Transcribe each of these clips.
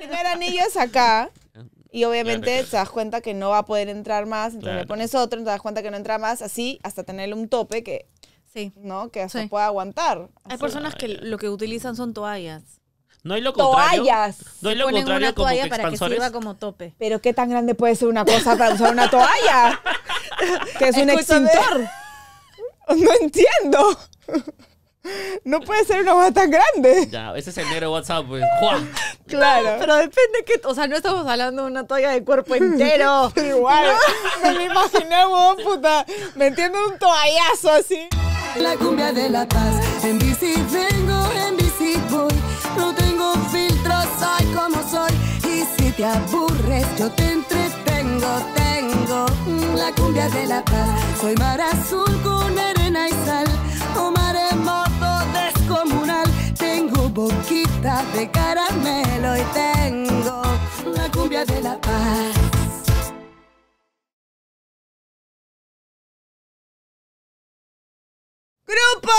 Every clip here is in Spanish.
primer anillo es acá. Y obviamente te das cuenta que no va a poder entrar más, entonces le pones otro, te das cuenta que no entra más, así hasta tener un tope que, sí. ¿no? que pueda aguantar. Hay personas que lo que utilizan son toallas. No hay lo contrario. Toallas. No hay lo Ponen una toalla para que sirva como tope. Pero qué tan grande puede ser una cosa para usar una toalla, que es un extintor. No entiendo. No puede ser una hoja tan grande. Ya, ese es el negro WhatsApp, pues. Claro. pero depende que, o sea, no estamos hablando de una toalla de cuerpo entero. igual, me imaginé, weón, puta, un toallazo así. La cumbia de la paz, en bici vengo, en bici voy. No tengo filtro, soy como soy. Y si te aburres, yo te entretengo, tengo la cumbia de la paz. Soy mar azul con arena y sal, o mar tengo boquitas de caramelo y tengo la cumbia de la paz. Grupo,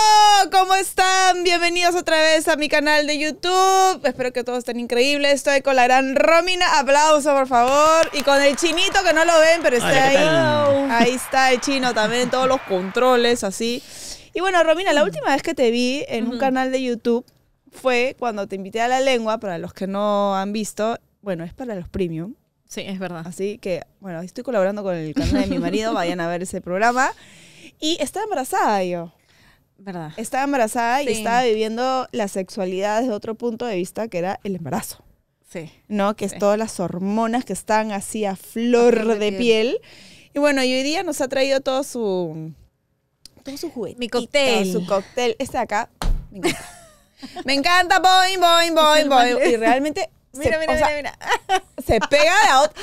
¿cómo están? Bienvenidos otra vez a mi canal de YouTube. Espero que todos estén increíbles. Estoy con la gran Romina. Aplauso, por favor. Y con el chinito que no lo ven, pero está ahí. Ahí está el chino también, todos los controles así. Y bueno, Romina, la mm. última vez que te vi en un canal de YouTube fue cuando te invité a la lengua, para los que no han visto, bueno, es para los premium. Sí, es verdad. Así que, bueno, estoy colaborando con el canal de mi marido, vayan a ver ese programa. Y estaba embarazada yo. ¿Verdad? Estaba embarazada y estaba viviendo la sexualidad desde otro punto de vista, que era el embarazo. Sí. ¿No? Que es todas las hormonas que están así a flor, de, piel. Y bueno, y hoy día nos ha traído todo su todo su juguete. Mi cóctel. Su cóctel. Este de acá. Me encanta. me encanta, boing, boing, boing, boing. Y realmente. Mira, se, mira, mira, Se pega de a, otro,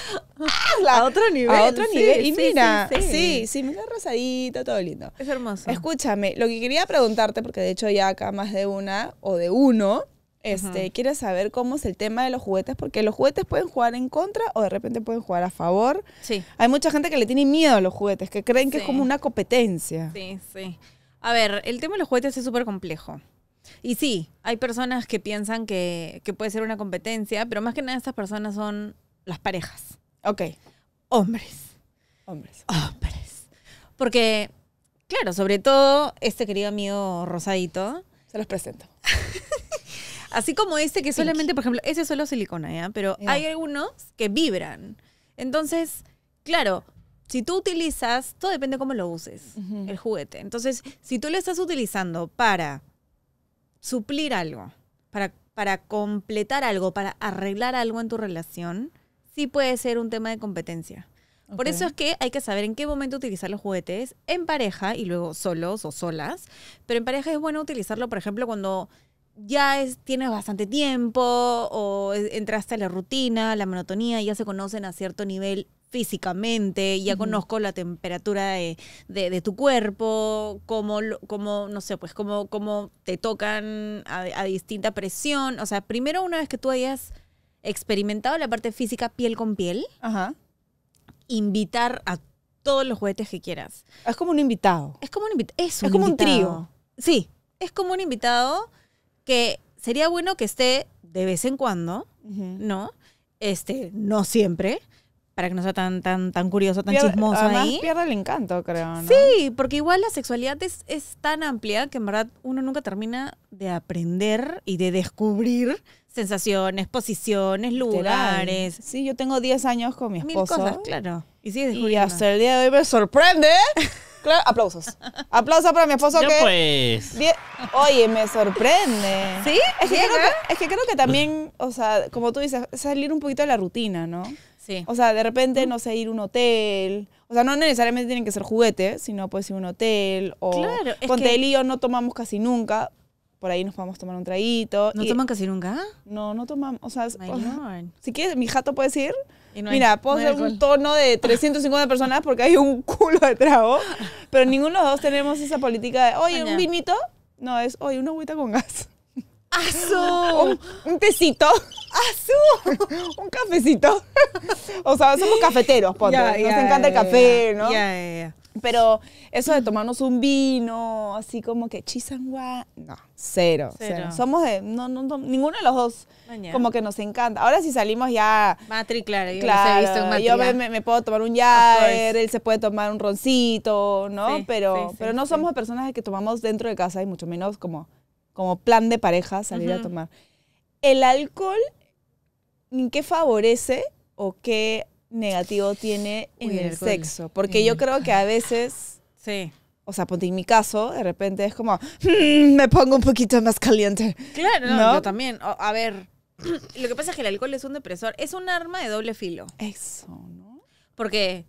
a otro nivel. A otro nivel. y mira, sí, sí, sí, mira rosadito, todo lindo. Es hermoso. Escúchame, lo que quería preguntarte, porque de hecho ya acá más de una o de uno este, quiere saber cómo es el tema de los juguetes, porque los juguetes pueden jugar en contra o de repente pueden jugar a favor. Sí. Hay mucha gente que le tiene miedo a los juguetes, que creen que es como una competencia. Sí, sí. A ver, el tema de los juguetes es súper complejo. Y sí, hay personas que piensan que, que puede ser una competencia, pero más que nada estas personas son las parejas. Ok. Hombres. Hombres. Hombres. Porque, claro, sobre todo este querido amigo rosadito. Se los presento. Así como este que solamente, por ejemplo, ese es solo silicona, ¿ya? Pero hay algunos que vibran. Entonces, claro, si tú utilizas, todo depende de cómo lo uses, el juguete. Entonces, si tú lo estás utilizando para suplir algo, para, para completar algo, para arreglar algo en tu relación, sí puede ser un tema de competencia. Por eso es que hay que saber en qué momento utilizar los juguetes en pareja y luego solos o solas. Pero en pareja es bueno utilizarlo, por ejemplo, cuando ya tienes bastante tiempo o e, entraste a la rutina, la monotonía, ya se conocen a cierto nivel físicamente, ya conozco la temperatura de, tu cuerpo, cómo, cómo, no sé, pues cómo, cómo te tocan a, distinta presión. O sea, primero una vez que tú hayas experimentado la parte física piel con piel, invitar a todos los juguetes que quieras. Es como un invitado. Es como un, es como un trío. Sí, es como un invitado que sería bueno que esté de vez en cuando, ¿no? Este, no siempre, para que no sea tan, tan, tan curioso, tan chismoso además, ahí. pierde el encanto, creo, Sí, porque igual la sexualidad es, tan amplia que en verdad uno nunca termina de aprender y de descubrir sensaciones, posiciones, lugares. Sí, yo tengo 10 años con mi esposo. claro. Y, y hasta el día de hoy me sorprende Claro, aplausos. Aplausos para mi esposo que. pues. Oye, me sorprende. ¿Sí? Eh? Es que, creo que, también, o sea, como tú dices, salir un poquito de la rutina, ¿no? Sí. O sea, de repente, no sé, ir a un hotel. O sea, no necesariamente tienen que ser juguetes, sino puede ser un hotel o. Claro, es que... no tomamos casi nunca. Por ahí nos podemos tomar un traguito. ¿No toman casi nunca? No, no tomamos. O sea, si quieres, mi jato puede ir. Mira, puedo un tono de 350 personas porque hay un culo de trago, pero ninguno de los dos tenemos esa política de, oye, un vinito. No, es, oye, una agüita con gas. ¡Azú! Un, tecito. ¡Azú! un cafecito. o sea, somos cafeteros, ponte. Nos encanta el café, ¿no? Ya, ya, ya. Pero eso de tomarnos un vino, así como que chisangua, no, cero, Somos de, ninguno de los dos, como que nos encanta. Ahora si salimos ya... Matri, claro, yo, claro, yo me, puedo tomar un yard, él se puede tomar un roncito, ¿no? pero pero no somos personas que tomamos dentro de casa y mucho menos como, como plan de pareja salir a tomar. El alcohol, ¿en qué favorece o qué negativo tiene en el, sexo. Porque yo creo que a veces... Sí. O sea, ponte en mi caso, de repente es como, mm, me pongo un poquito más caliente. Claro, no, también. a ver, lo que pasa es que el alcohol es un depresor, es un arma de doble filo. Eso, ¿no? Porque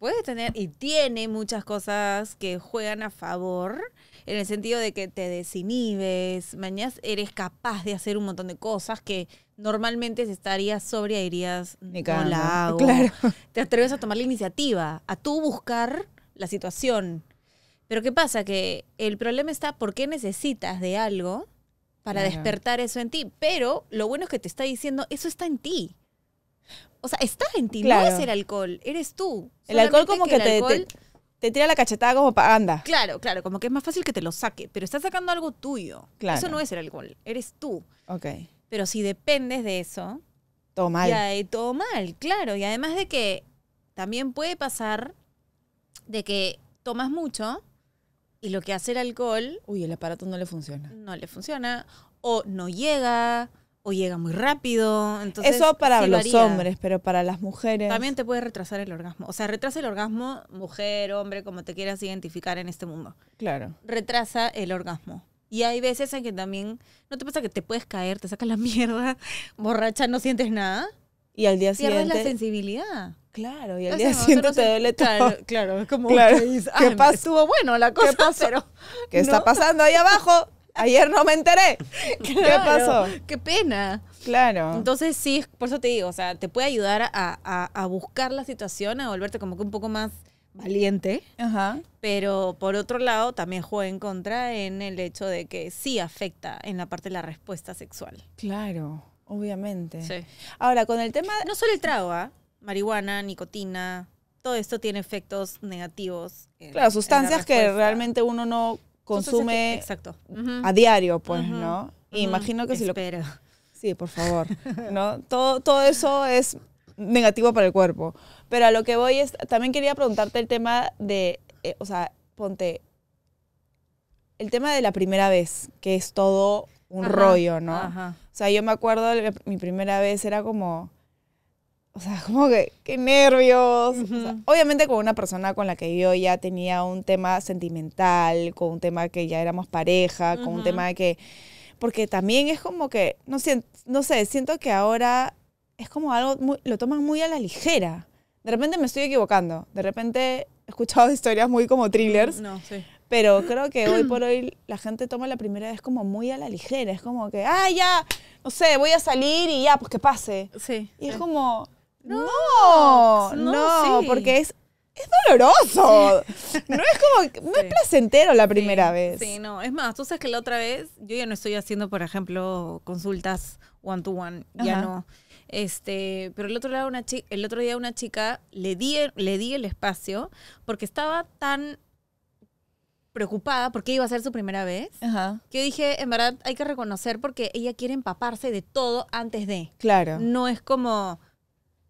Puedes tener y tiene muchas cosas que juegan a favor, en el sentido de que te desinhibes, mañana eres capaz de hacer un montón de cosas que normalmente si estarías sobria irías, la hago. Te atreves a tomar la iniciativa, a tú buscar la situación. Pero ¿qué pasa? Que el problema está por qué necesitas de algo para despertar eso en ti. Pero lo bueno es que te está diciendo, eso está en ti. O sea, está en ti, no es el alcohol, eres tú. El alcohol como que, te, tira la cachetada como para anda. Claro, claro, como que es más fácil que te lo saque, pero estás sacando algo tuyo. Claro. Eso no es el alcohol, eres tú. Ok. Pero si dependes de eso... Todo mal. Ya, eh, todo mal, claro. Y además de que también puede pasar de que tomas mucho y lo que hace el alcohol... Uy, el aparato no le funciona. No le funciona. O no llega o llega muy rápido. Eso para los hombres, pero para las mujeres. También te puede retrasar el orgasmo. O sea, retrasa el orgasmo, mujer, hombre, como te quieras identificar en este mundo. Claro. Retrasa el orgasmo. Y hay veces en que también, ¿no te pasa que te puedes caer, te sacas la mierda, borracha, no sientes nada? Y al día siguiente. Pierdes la sensibilidad. Claro, y al día siguiente te duele todo. Claro, es como que dices, ¿Qué pasó? estuvo bueno la cosa, ¿Qué pero... ¿Qué está pasando ahí abajo? Ayer no me enteré. ¿Qué pasó? Qué pena. Claro. Entonces sí, por eso te digo, o sea, te puede ayudar a, buscar la situación, a volverte como que un poco más valiente. Ajá. Pero por otro lado, también juega en contra en el hecho de que sí afecta en la parte de la respuesta sexual. Claro, obviamente. Sí. Ahora, con el tema. No solo el trago, ¿ah? marihuana, nicotina, todo esto tiene efectos negativos. claro, sustancias que realmente uno no consume este, a diario, pues, ¿no? Imagino que si lo... Sí, por favor. ¿no? todo, todo eso es negativo para el cuerpo. Pero a lo que voy es, también quería preguntarte el tema de, eh, o sea, ponte, el tema de la primera vez, que es todo un rollo, ¿no? Ajá. O sea, yo me acuerdo, mi primera vez era como, o sea, como que, qué nervios. obviamente como una persona con la que yo ya tenía un tema sentimental, con un tema que ya éramos pareja, con un tema de que... Porque también es como que, no, no sé, siento que ahora es como algo, lo toman muy a la ligera. De repente me estoy equivocando, de repente he escuchado historias muy como thrillers. Mm, no, sí. Pero creo que hoy por hoy la gente toma la primera vez como muy a la ligera. Es como que, ah, ya, no sé, voy a salir y ya, pues que pase. Sí. Y es como, no, no, porque es, es doloroso. No es como, no es placentero la primera vez. Sí, no, es más, tú sabes que la otra vez yo ya no estoy haciendo, por ejemplo, consultas one to one, ya no. Este, pero el otro lado una el otro día una chica le di le di el espacio porque estaba tan preocupada porque iba a ser su primera vez. Que dije, en verdad hay que reconocer porque ella quiere empaparse de todo antes de. Claro. No es como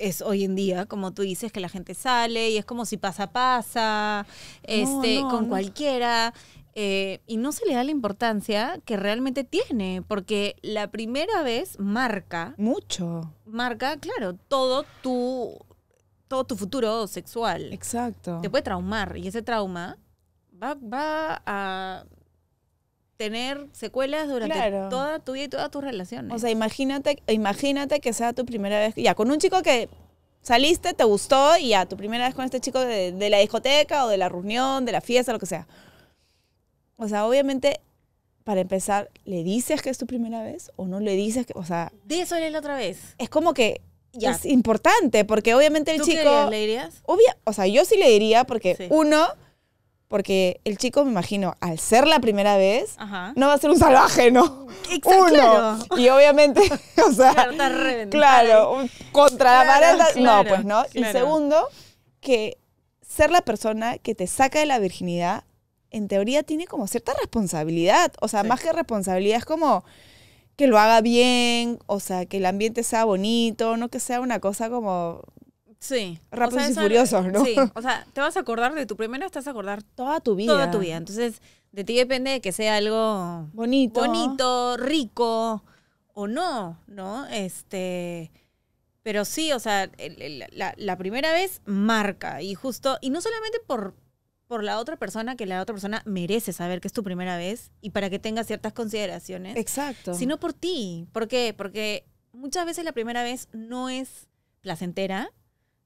es hoy en día, como tú dices, que la gente sale y es como si pasa, pasa, este, con cualquiera. Eh, y no se le da la importancia que realmente tiene, porque la primera vez marca. Mucho. Marca, claro, todo tu, todo tu futuro sexual. Exacto. Te puede traumar y ese trauma va a tener secuelas durante toda tu vida y todas tus relaciones. O sea, imagínate, imagínate que sea tu primera vez, ya, con un chico que saliste, te gustó y ya, tu primera vez con este chico de, la discoteca o de la reunión, de la fiesta, lo que sea. O sea, obviamente para empezar, ¿le dices que es tu primera vez o no le dices que, o sea... Dí eso la otra vez. Es como que ya. es importante, porque obviamente el ¿Tú chico... Qué le dirías? Obvia, o sea, yo sí le diría, porque uno, porque el chico, me imagino, al ser la primera vez, no va a ser un salvaje, ¿no? Uno. Y obviamente, o sea, claro, contra la pared. no, pues no. Y segundo, que ser la persona que te saca de la virginidad, en teoría tiene como cierta responsabilidad. O sea, más que responsabilidad es como que lo haga bien, o sea, que el ambiente sea bonito, no que sea una cosa como Sí. Rápidos y furiosos, ¿no? Sí, o sea, te vas a acordar de tu primera, te vas a acordar toda tu vida. Toda tu vida. Entonces, de ti depende de que sea algo bonito, bonito rico o no, ¿no? Este, pero sí, o sea, la, primera vez marca y justo, y no solamente por, por la otra persona, que la otra persona merece saber que es tu primera vez y para que tenga ciertas consideraciones. Exacto. Sino por ti. ¿Por qué? Porque muchas veces la primera vez no es placentera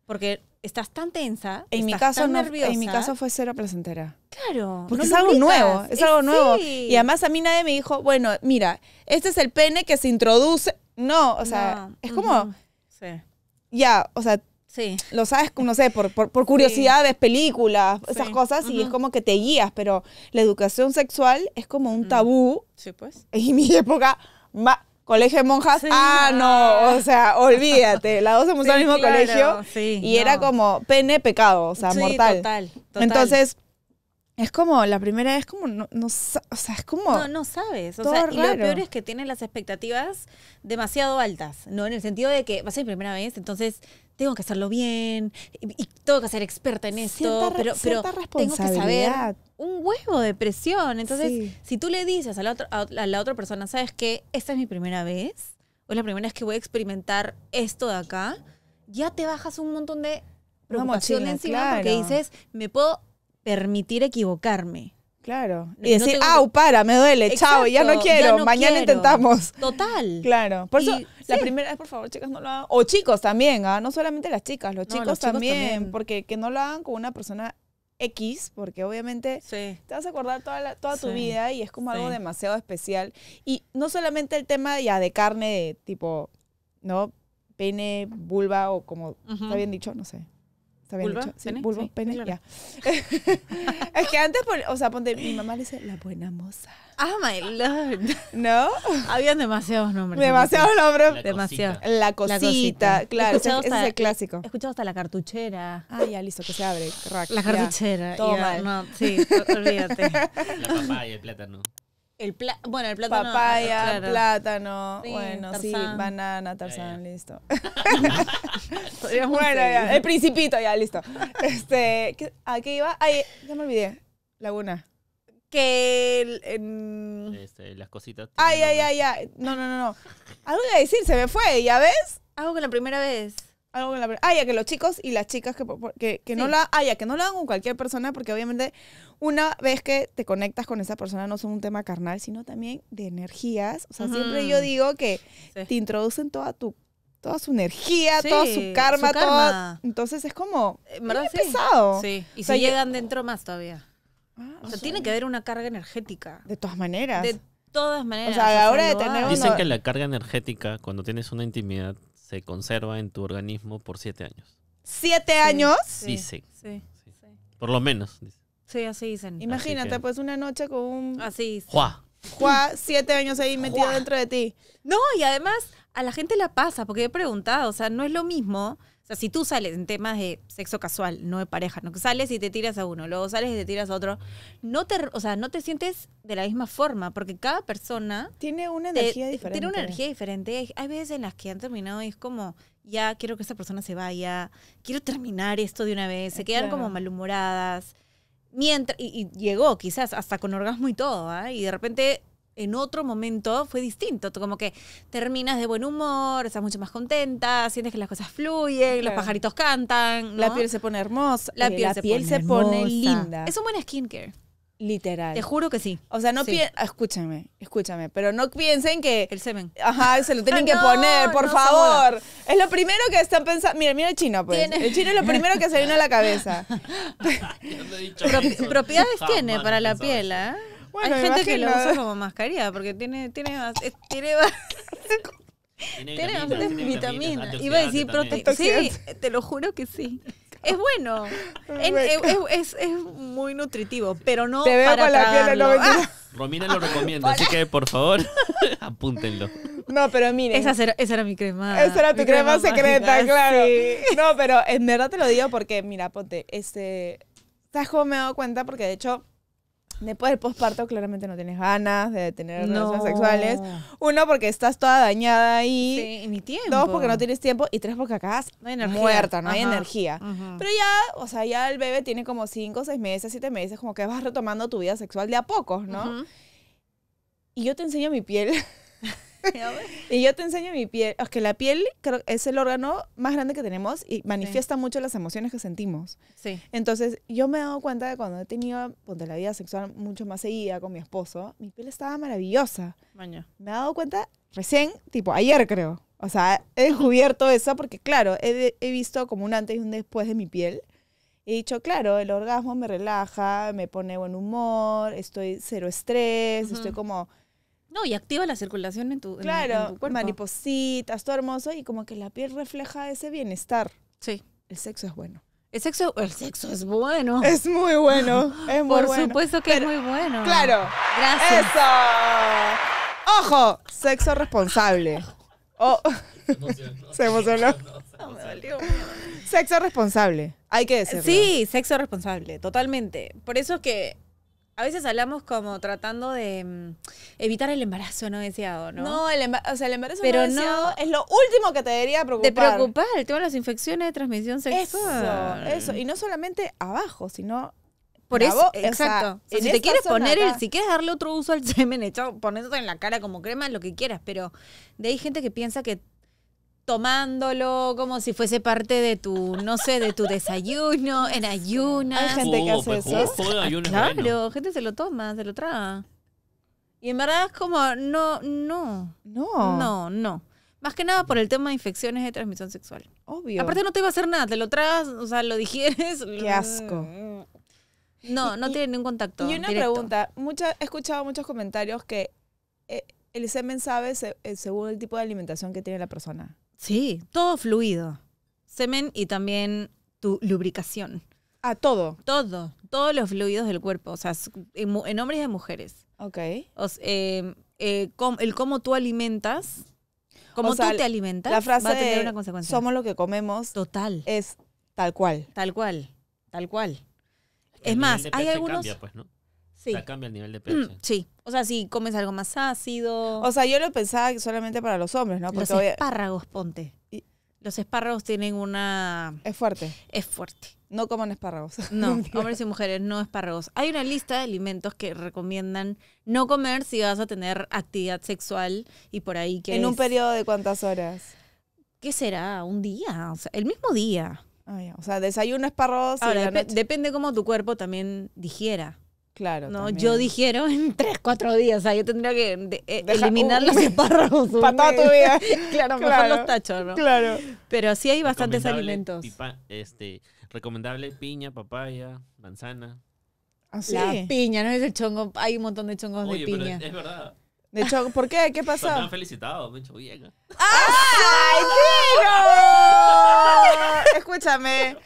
porque estás tan tensa. En mi caso no, en mi caso fue cero placentera. Claro. Porque es algo nuevo, es algo nuevo. Y además a mí nadie me dijo, bueno, mira, este es el pene que se introduce. No, o sea, es como. Sí. Ya, o sea, Lo sabes, no sé, por, curiosidades, películas, esas cosas, y es como que te guías, pero la educación sexual es como un mm. tabú. Sí, pues. Y en mi época, colegio de monjas, ah, no, o ah. sea, olvídate, las dos somos sí, al mismo colegio y era como pene pecado, o sea, mortal. Total, Entonces, es como, la primera vez, como, no, o sea, es como... No, no sabes, o sea, y lo peor es que tienes las expectativas demasiado altas, ¿no? En el sentido de que va a ser primera vez, entonces tengo que hacerlo bien y tengo que ser experta en esto, pero, tengo que saber un huevo de presión. Entonces, si tú le dices a la, otra persona, sabes qué? esta es mi primera vez, o es la primera vez que voy a experimentar esto de acá, ya te bajas un montón de preocupación encima porque dices, me puedo permitir equivocarme. Claro. Y decir, au, para, me duele, chao, ya no quiero, mañana intentamos. Total. Claro. Por eso, la primera vez, por favor, chicas, no lo hagan. O chicos también, ¿ah? no solamente las chicas, los, chicos, también, Porque que no lo hagan con una persona X, porque obviamente te vas a acordar toda, toda tu vida y es como algo demasiado especial. Y no solamente el tema ya de carne, de tipo, ¿no? Pene, vulva o como está bien dicho, no sé está ¿Pene? ya. es que antes, o sea, ponte, mi mamá le dice, la buena moza. Ah, my lord. ¿No? Habían demasiados nombres. Demasiados nombres. demasiado La cosita, claro. Ese, es el clásico. He escuchado hasta la cartuchera. Ah, ya, listo, que se abre. la cartuchera. Toma. no, sí, olvídate. La papá y el plátano. El bueno, el plátano. Papaya, plátano, bueno, sí, banana, tarzán, listo. bueno, ya, el principito, ya, listo. Este, ¿A qué iba? Ay, ya me olvidé. Laguna. Que este, las cositas. Ay, ay, ay, ay. No, no, no, no. Algo iba a decir, se me fue, ¿ya ves? Algo que la primera vez algo la Ah, ya que los chicos y las chicas que, que, no la. que no la hagan con cualquier persona, porque obviamente una vez que te conectas con esa persona no es un tema carnal, sino también de energías. O sea, siempre yo digo que te introducen toda tu toda su energía, toda su karma, Todo, entonces es como eh, pesado. Sí. Y se llegan dentro más todavía. Ah, o sea, tiene que haber una carga energética. De todas maneras. De todas maneras. O sea, a la hora de tener Dicen que la carga energética, cuando tienes una intimidad, se conserva en tu organismo por siete años. ¿Siete años? Sí, Sí, sí, Por lo menos. Sí, así dicen. Imagínate, pues una noche con un... Así. Juá, siete años ahí metido dentro de ti. No, y además a la gente la pasa, porque he preguntado, o sea, no es lo mismo o sea, si tú sales en temas de sexo casual, no de pareja, no sales y te tiras a uno, luego sales y te tiras a otro, no te, o sea, no te sientes de la misma forma, porque cada persona tiene una energía diferente. Tiene una energía diferente. Hay, veces en las que han terminado y es como ya quiero que esta persona se vaya, quiero terminar esto de una vez, se eh, quedan como malhumoradas. Mientras, y, llegó quizás hasta con orgasmo y todo, ¿ah? y de repente en otro momento fue distinto. Como que terminas de buen humor, estás mucho más contenta, sientes que las cosas fluyen, los pajaritos cantan. La piel se pone hermosa. La eh, piel, se, pone linda. Es un buen skincare. Literal. Te juro que sí. O sea, no ah, escúchame, escúchame, pero no piensen que... El semen. Ajá, se lo tienen que poner, por favor. Es lo primero que están pensando. Mira, mira el chino, pues. El chino es lo primero que se viene a la cabeza. Propiedades tiene para la piel, ¿eh? Hay gente que lo usa como mascarilla porque tiene, tiene, más, tiene, tiene, vitaminas. Iba a decir proteína. Sí, te lo juro que sí. Es bueno. es, es, muy nutritivo, pero no. Te veo con la tragarlo. Ah. Romina lo recomienda, así que por favor, apúntenlo. No, pero mire. Esa, esa, era mi crema. Esa era tu crema, secreta, claro. Sí. No, pero en verdad te lo digo porque, mira, ponte, este. Estás como me he dado cuenta porque de hecho Después del posparto, claramente no tienes ganas de tener relaciones sexuales. Uno, porque estás toda dañada ahí. Sí, tiempo. Dos, porque no tienes tiempo. Y tres, porque acá no hay energía. muerta, no hay energía. Pero ya, o sea, ya el bebé tiene como cinco, seis meses, siete meses, como que vas retomando tu vida sexual de a poco ¿no? Y yo te enseño mi piel y yo te enseño mi piel. Es ah, que la piel es el órgano más grande que tenemos y manifiesta mucho las emociones que sentimos. Sí. Entonces, yo me he dado cuenta de cuando he tenido de la vida sexual mucho más seguida con mi esposo, mi piel estaba maravillosa. Mañana. Me he dado cuenta recién, tipo ayer creo. O sea, he descubierto eso porque, claro, he, visto como un antes y un después de mi piel. He dicho, claro, el orgasmo me relaja, me pone buen humor, estoy cero estrés, estoy como no, y activa la circulación en tu, claro, Maripositas, todo hermoso y como que la piel refleja ese bienestar. Sí. El sexo es bueno. El sexo, el sexo es bueno. Es muy bueno. Es muy Por supuesto que es muy bueno. Claro. Gracias. Eso. Ojo, sexo responsable. Se emocionó. Sexo responsable, hay que decirlo. Sí, sexo responsable, totalmente. Por eso es que a veces hablamos como tratando de mm, evitar el embarazo no deseado, ¿no? No, el, o sea, el embarazo no deseado es lo último que te debería preocupar. Te preocupar, el tema de las infecciones de transmisión sexual. eso. eso. Y no solamente abajo, sino... Por eso, exacto. si te quieres poner el, si quieres darle otro uso al semen, echado, en la cara como crema, lo que quieras, pero de ahí gente que piensa que tomándolo como si fuese parte de tu, no sé, de tu desayuno, en ayunas. Hay gente que oh, hace pues, eso. claro, gente se lo toma, se lo traga. Y en verdad es como, no, no. No. No, no. Más que nada por el tema de infecciones de transmisión sexual. Obvio. Aparte no te iba a hacer nada, te lo tragas, o sea, lo digieres. Qué asco. No, no tiene ningún contacto. Y una pregunta, mucha, he escuchado muchos comentarios que eh, el semen sabe eh, según el tipo de alimentación que tiene la persona. Sí, todo fluido. Semen y también tu lubricación. Ah, todo. Todo, todos los fluidos del cuerpo, o sea, en, hombres y en mujeres. Ok. Em, eh, el cómo tú alimentas, cómo tú te alimentas, la frase va a tener una consecuencia. Somos lo que comemos. Total. Es tal cual. Tal cual, tal cual. es más, hay algunos... Pues, o sea, cambia el nivel de mm, peso sí. O sea, si comes algo más ácido. O sea, yo lo pensaba solamente para los hombres, ¿no? los espárragos, ponte. Los espárragos tienen una. Es fuerte. Es fuerte. No coman espárragos. No, hombres y mujeres, no espárragos. Hay una lista de alimentos que recomiendan no comer si vas a tener actividad sexual y por ahí que. ¿En un periodo de cuántas horas? ¿Qué será? ¿Un día? O sea, el mismo día. Ah, o sea, desayuno espárragos. Ahora, depende cómo tu cuerpo también digiera. Claro. No, yo dijeron en 3, 4 días. O sea, yo tendría que eh, eliminar los espárragos. Para toda tu vida. claro, claro, mejor los tachos, ¿no? Claro. Pero sí hay bastantes alimentos. este, recomendable piña, papaya, manzana. ¿Ah, sí? La piña, no es el chongo. Hay un montón de chongos de piña. es verdad. De hecho, ¿por qué? ¿Qué pasó? Me han felicitado, me ¡Ah! ¡Ay, tío! Escúchame.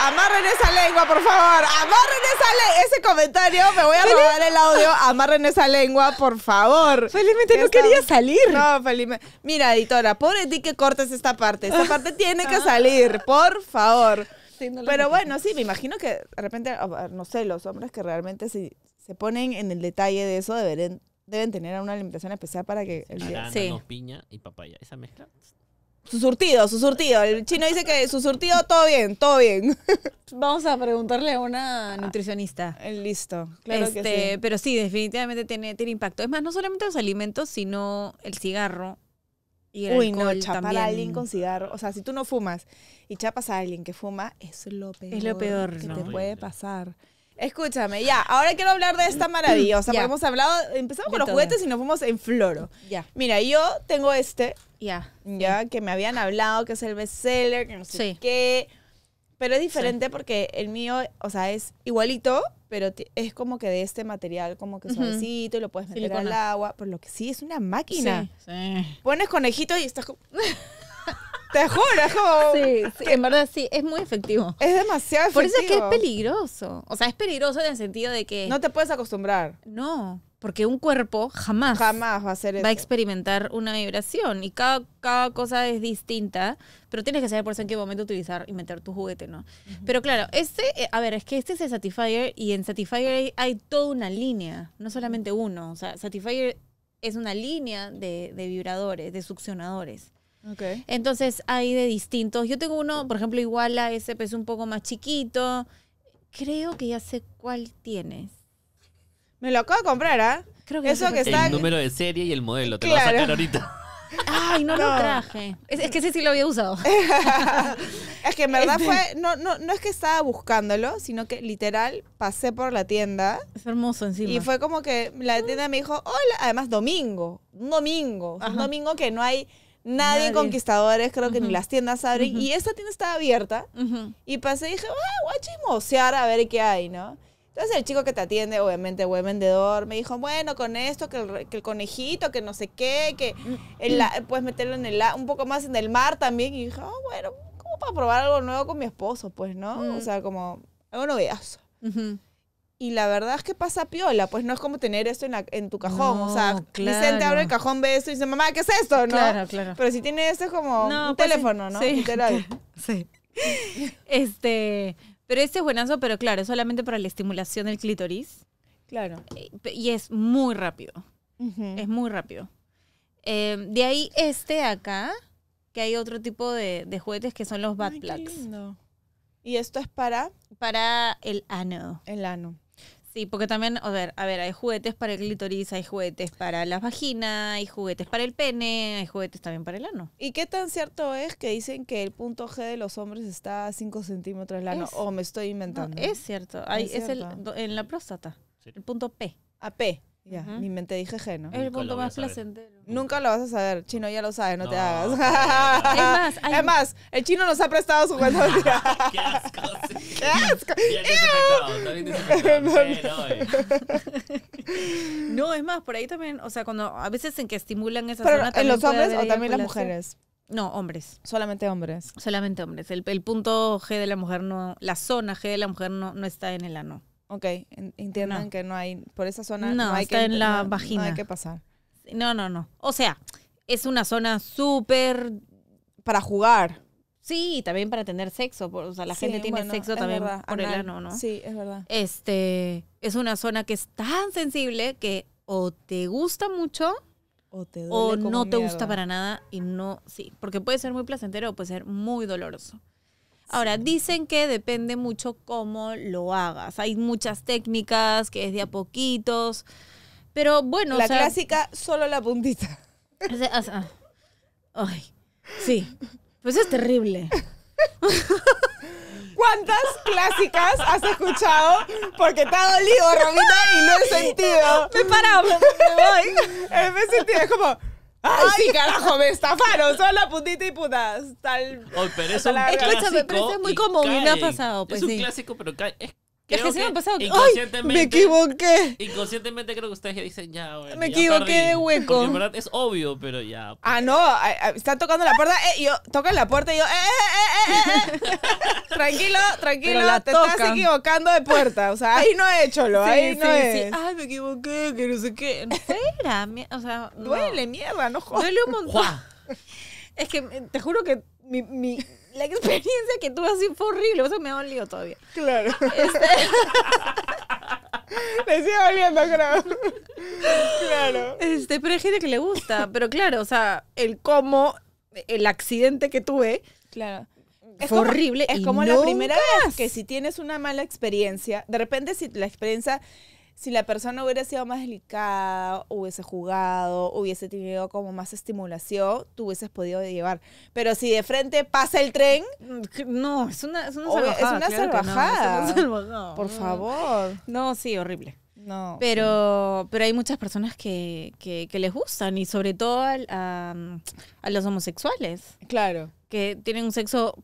Amarren esa lengua, por favor. Amarren esa Ese comentario, me voy a el audio. Amarren esa lengua, por favor. Felizmente no quería salir. No, felizmente. Mira, editora, pobre ti que cortes esta parte. Esta parte tiene que salir, por favor. Pero bueno, sí, me imagino que de repente, no sé, los hombres que realmente se, se ponen en el detalle de eso deben deben tener una alimentación especial para que el sí. piña y papaya. Esa mezcla su surtido, su surtido. El chino dice que su surtido todo bien, todo bien. Vamos a preguntarle a una nutricionista. Ah, eh, listo, claro que este, sí. Pero sí, definitivamente tiene, tiene impacto. Es más, no solamente los alimentos, sino el cigarro y el Uy, no, chapar a alguien con cigarro. O sea, si tú no fumas y chapas a alguien que fuma, es lo peor. Es lo peor que te puede pasar. Escúchame, ya, ahora quiero hablar de esta maravilla. maravillosa, porque hemos hablado, empezamos con los juguetes y nos fuimos en floro. Ya. Mira, yo tengo este, ya. Ya, que me habían hablado que es el bestseller, que no sé qué. Pero es diferente porque el mío, o sea, es igualito, pero es como que de este material, como que suavecito y lo puedes meter con al agua. por lo que sí es una máquina. Sí, Pones conejito y estás como. Te juro, Sí, en verdad sí, es muy efectivo. Es demasiado efectivo. Por eso es que es peligroso. O sea, es peligroso en el sentido de que... No te puedes acostumbrar. No. Porque un cuerpo jamás, jamás va, a, ser va a experimentar una vibración y cada, cosa es distinta, pero tienes que saber por en qué momento utilizar y meter tu juguete, ¿no? Pero claro, este, eh, a ver, es que este es el Satisfyer y en Satisfyer hay, toda una línea, no solamente uno. O sea, Satisfyer es una línea de, vibradores, de succionadores. Okay. Entonces hay de distintos. Yo tengo uno, por ejemplo, igual a ese, es un poco más chiquito. Creo que ya sé cuál tienes. Me lo acabo de comprar, ¿ah? Creo que eso está. El número de serie y el modelo, te lo voy a sacar ahorita. Ay, no, lo traje. Es, que sí, sí lo había usado. es que en verdad este. fue. No, no, no es que estaba buscándolo, sino que literal pasé por la tienda. Es hermoso encima. Y fue como que la tienda me dijo, hola. Además, domingo. Un domingo. Un domingo que no hay. Nadie, conquistadores, creo que ni las tiendas abren. Y esa tienda estaba abierta. Y pasé y dije, ah, guachimo, a a ver qué hay, ¿no? Entonces el chico que te atiende, obviamente buen vendedor, me dijo, bueno, con esto, que el, conejito, que no sé qué, que mm, mm. puedes meterlo en el, un poco más en el mar también. Y dije, oh, bueno, como para probar algo nuevo con mi esposo, pues, ¿no? O mm. sea, como algo novedoso. Uh Y la verdad es que pasa piola, pues no es como tener esto en, la, tu cajón. o sea, Vicente abre el cajón, ve esto y dice, mamá, ¿qué es esto? ¿No? Claro, claro. Pero si tiene esto es como un pues teléfono, ¿no? Sí. Literal. Sí. Este, pero este es buenazo, pero claro, es solamente para la estimulación del clítoris. Claro. Eh, y es muy rápido. Es muy rápido. Em, de ahí este acá, que hay otro tipo de, juguetes que son los bad Y esto es para... Para el ano. El ano. Sí, porque también, a ver, a ver, hay juguetes para el clitoris, hay juguetes para la vagina, hay juguetes para el pene, hay juguetes también para el ano. ¿Y qué tan cierto es que dicen que el punto G de los hombres está a 5 centímetros del ano? ¿O me estoy inventando? es cierto, hay, es, en la próstata, el punto P. A P mi mente dije G, ¿no? Es el punto más placentero. Nunca lo vas a saber. Chino ya lo sabe, no, te hagas. es más, el chino nos ha prestado su cuenta. ¡Qué asco! ¡Qué asco! no, es más, por ahí también, o sea, cuando a veces en que estimulan esa Pero zona, ¿En los hombres o también las mujeres? No, hombres. Solamente hombres. Solamente hombres. El, punto G de la mujer no, la zona G de la mujer no, no está en el ano. Ok, entiendan que no hay, por esa zona no, hay que, en la vagina. No hay que pasar. No, no, no. O sea, es una zona súper... Para jugar. Sí, también para tener sexo. o sea, la gente tiene sexo también por el ano, ¿no? Sí, es verdad. Este, es una zona que es tan sensible que o te gusta mucho o, no te gusta para nada y no, sí, porque puede ser muy placentero o puede ser muy doloroso. Ahora, dicen que depende mucho cómo lo hagas. Hay muchas técnicas, que es de a poquitos. Pero bueno. La clásica, solo la puntita. O ah, ay, sí. Pues es terrible. ¿Cuántas clásicas has escuchado? Porque te ha dolido, y no he sentido. Me he me voy. Eh, me he sentido, como, ¡Ay, sí, carajo! Me estafaron. Son la puntita y putas. Tal. Oh, pero es un Escúchame, pero es muy común me ha pasado, pues, es un clásico, pero cae. Es es que, se me ha pasado. ¡Ay! Me equivoqué. Inconscientemente creo que ustedes ya dicen ya, bueno, Me equivoqué hueco. verdad es obvio, pero ya. Ah, no. Están tocando la puerta. Eh, yo toco la puerta y yo. Eh, eh, eh, eh, tranquilo, tranquilo. te estás equivocando de puerta. O sea, ahí no he hecho lo. ahí no es. Sí. Ay, me equivoqué, que no sé qué. Espera. O sea, duele, mierda, no jodas. Duele un montón. Es que te juro que mi la experiencia que tuve así fue horrible, eso me ha dolido todavía. Claro. Este me le sigue doliendo, Claro. Este, pero hay gente que le gusta, pero claro, o sea, el cómo, el accidente que tuve. Claro. Es horrible. Es como la primera vez que si tienes una mala experiencia, de repente si la experiencia si la persona hubiera sido más delicada, hubiese jugado, hubiese tenido como más estimulación, tú hubieses podido llevar. Pero si de frente pasa el tren... Mm, no, es una, es una salvajada. Es una salvajada. Por mm. favor. No, sí, horrible. No. Pero, pero hay muchas personas que, les gustan y sobre todo a, a los homosexuales. Claro. Que tienen un sexo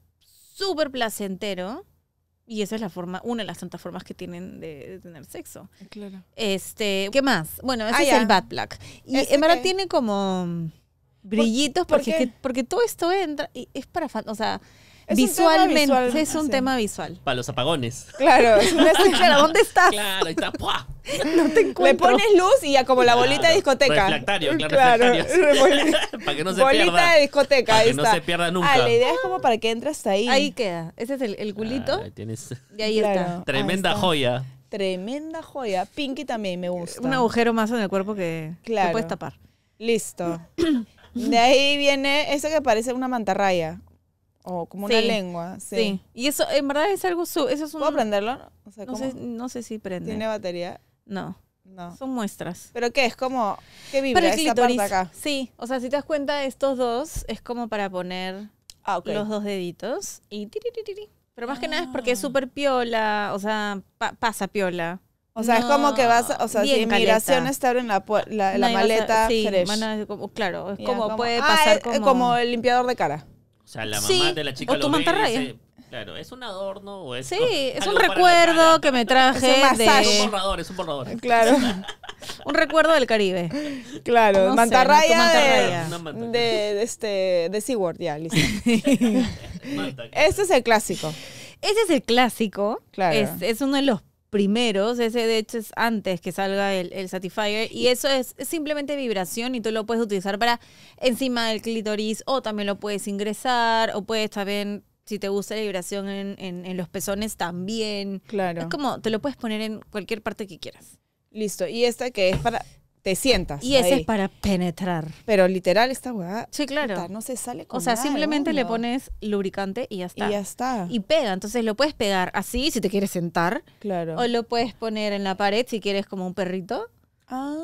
súper placentero y esa es la forma, una de las tantas formas que tienen de, tener sexo. Claro. Este, ¿qué más? Bueno, ese ah, es el bad black. Y en ¿Este tiene como brillitos porque, porque todo esto entra y es para, o sea, visualmente, es un tema visual. Para los apagones. Claro, es una claro, ¿dónde estás? Claro, ahí está. ¡pua! No te encuentro. Le pones luz y ya como la bolita de discoteca. Reflectario, claro, para que no se bolita pierda. Bolita de discoteca, para que no se pierda nunca. Ah, la idea es como para que entres ahí. Ahí queda. Ese es el, el culito. ahí tienes... Y ahí está. Tremenda joya. Tremenda joya. Pinky también me gusta. Un agujero más en el cuerpo que, que puedes tapar. Listo. De ahí viene eso que parece una mantarraya. O como una lengua. Sí. Y eso, en verdad, es algo. Eso es un, ¿Puedo prenderlo? no, sé, no, sé, si prende. ¿Tiene batería? No. No. Son muestras. ¿Pero qué? Es como. ¿Qué vibra esta parte acá? Sí. O sea, si te das cuenta, estos dos es como para poner ah, los dos deditos y. Pero más que nada es porque es ah. súper piola. O sea, pasa piola. O sea, es como que vas, o sea, si inmigración está en la, la, maleta, sí, claro, es como, puede ah, pasar como... como el limpiador de cara sea, la mamá sí, de la chica o lo tu mantarraya. Claro, es un adorno o es Sí, es un recuerdo que me traje es un de... un borrador, es un borrador. Claro. un recuerdo del Caribe. Claro, mantarraya, de, De, este, de SeaWorld, ya, listo. este es el clásico. Ese es el clásico. Claro. Es, es uno de los primeros, ese de hecho es antes que salga el, el y eso es, simplemente vibración y tú lo puedes utilizar para encima del clitoris o también lo puedes ingresar o puedes también, si te gusta la vibración en, en, en los pezones también. Claro. Es como, te lo puedes poner en cualquier parte que quieras. Listo, y esta que es para te sientas. Y ese es para penetrar. Pero literal esta weá. Sí, claro. no se sale con O sea, simplemente le pones lubricante y ya está. Y ya está. Y pega. Entonces lo puedes pegar así si te quieres sentar. Claro. O lo puedes poner en la pared si quieres como un perrito. Ah.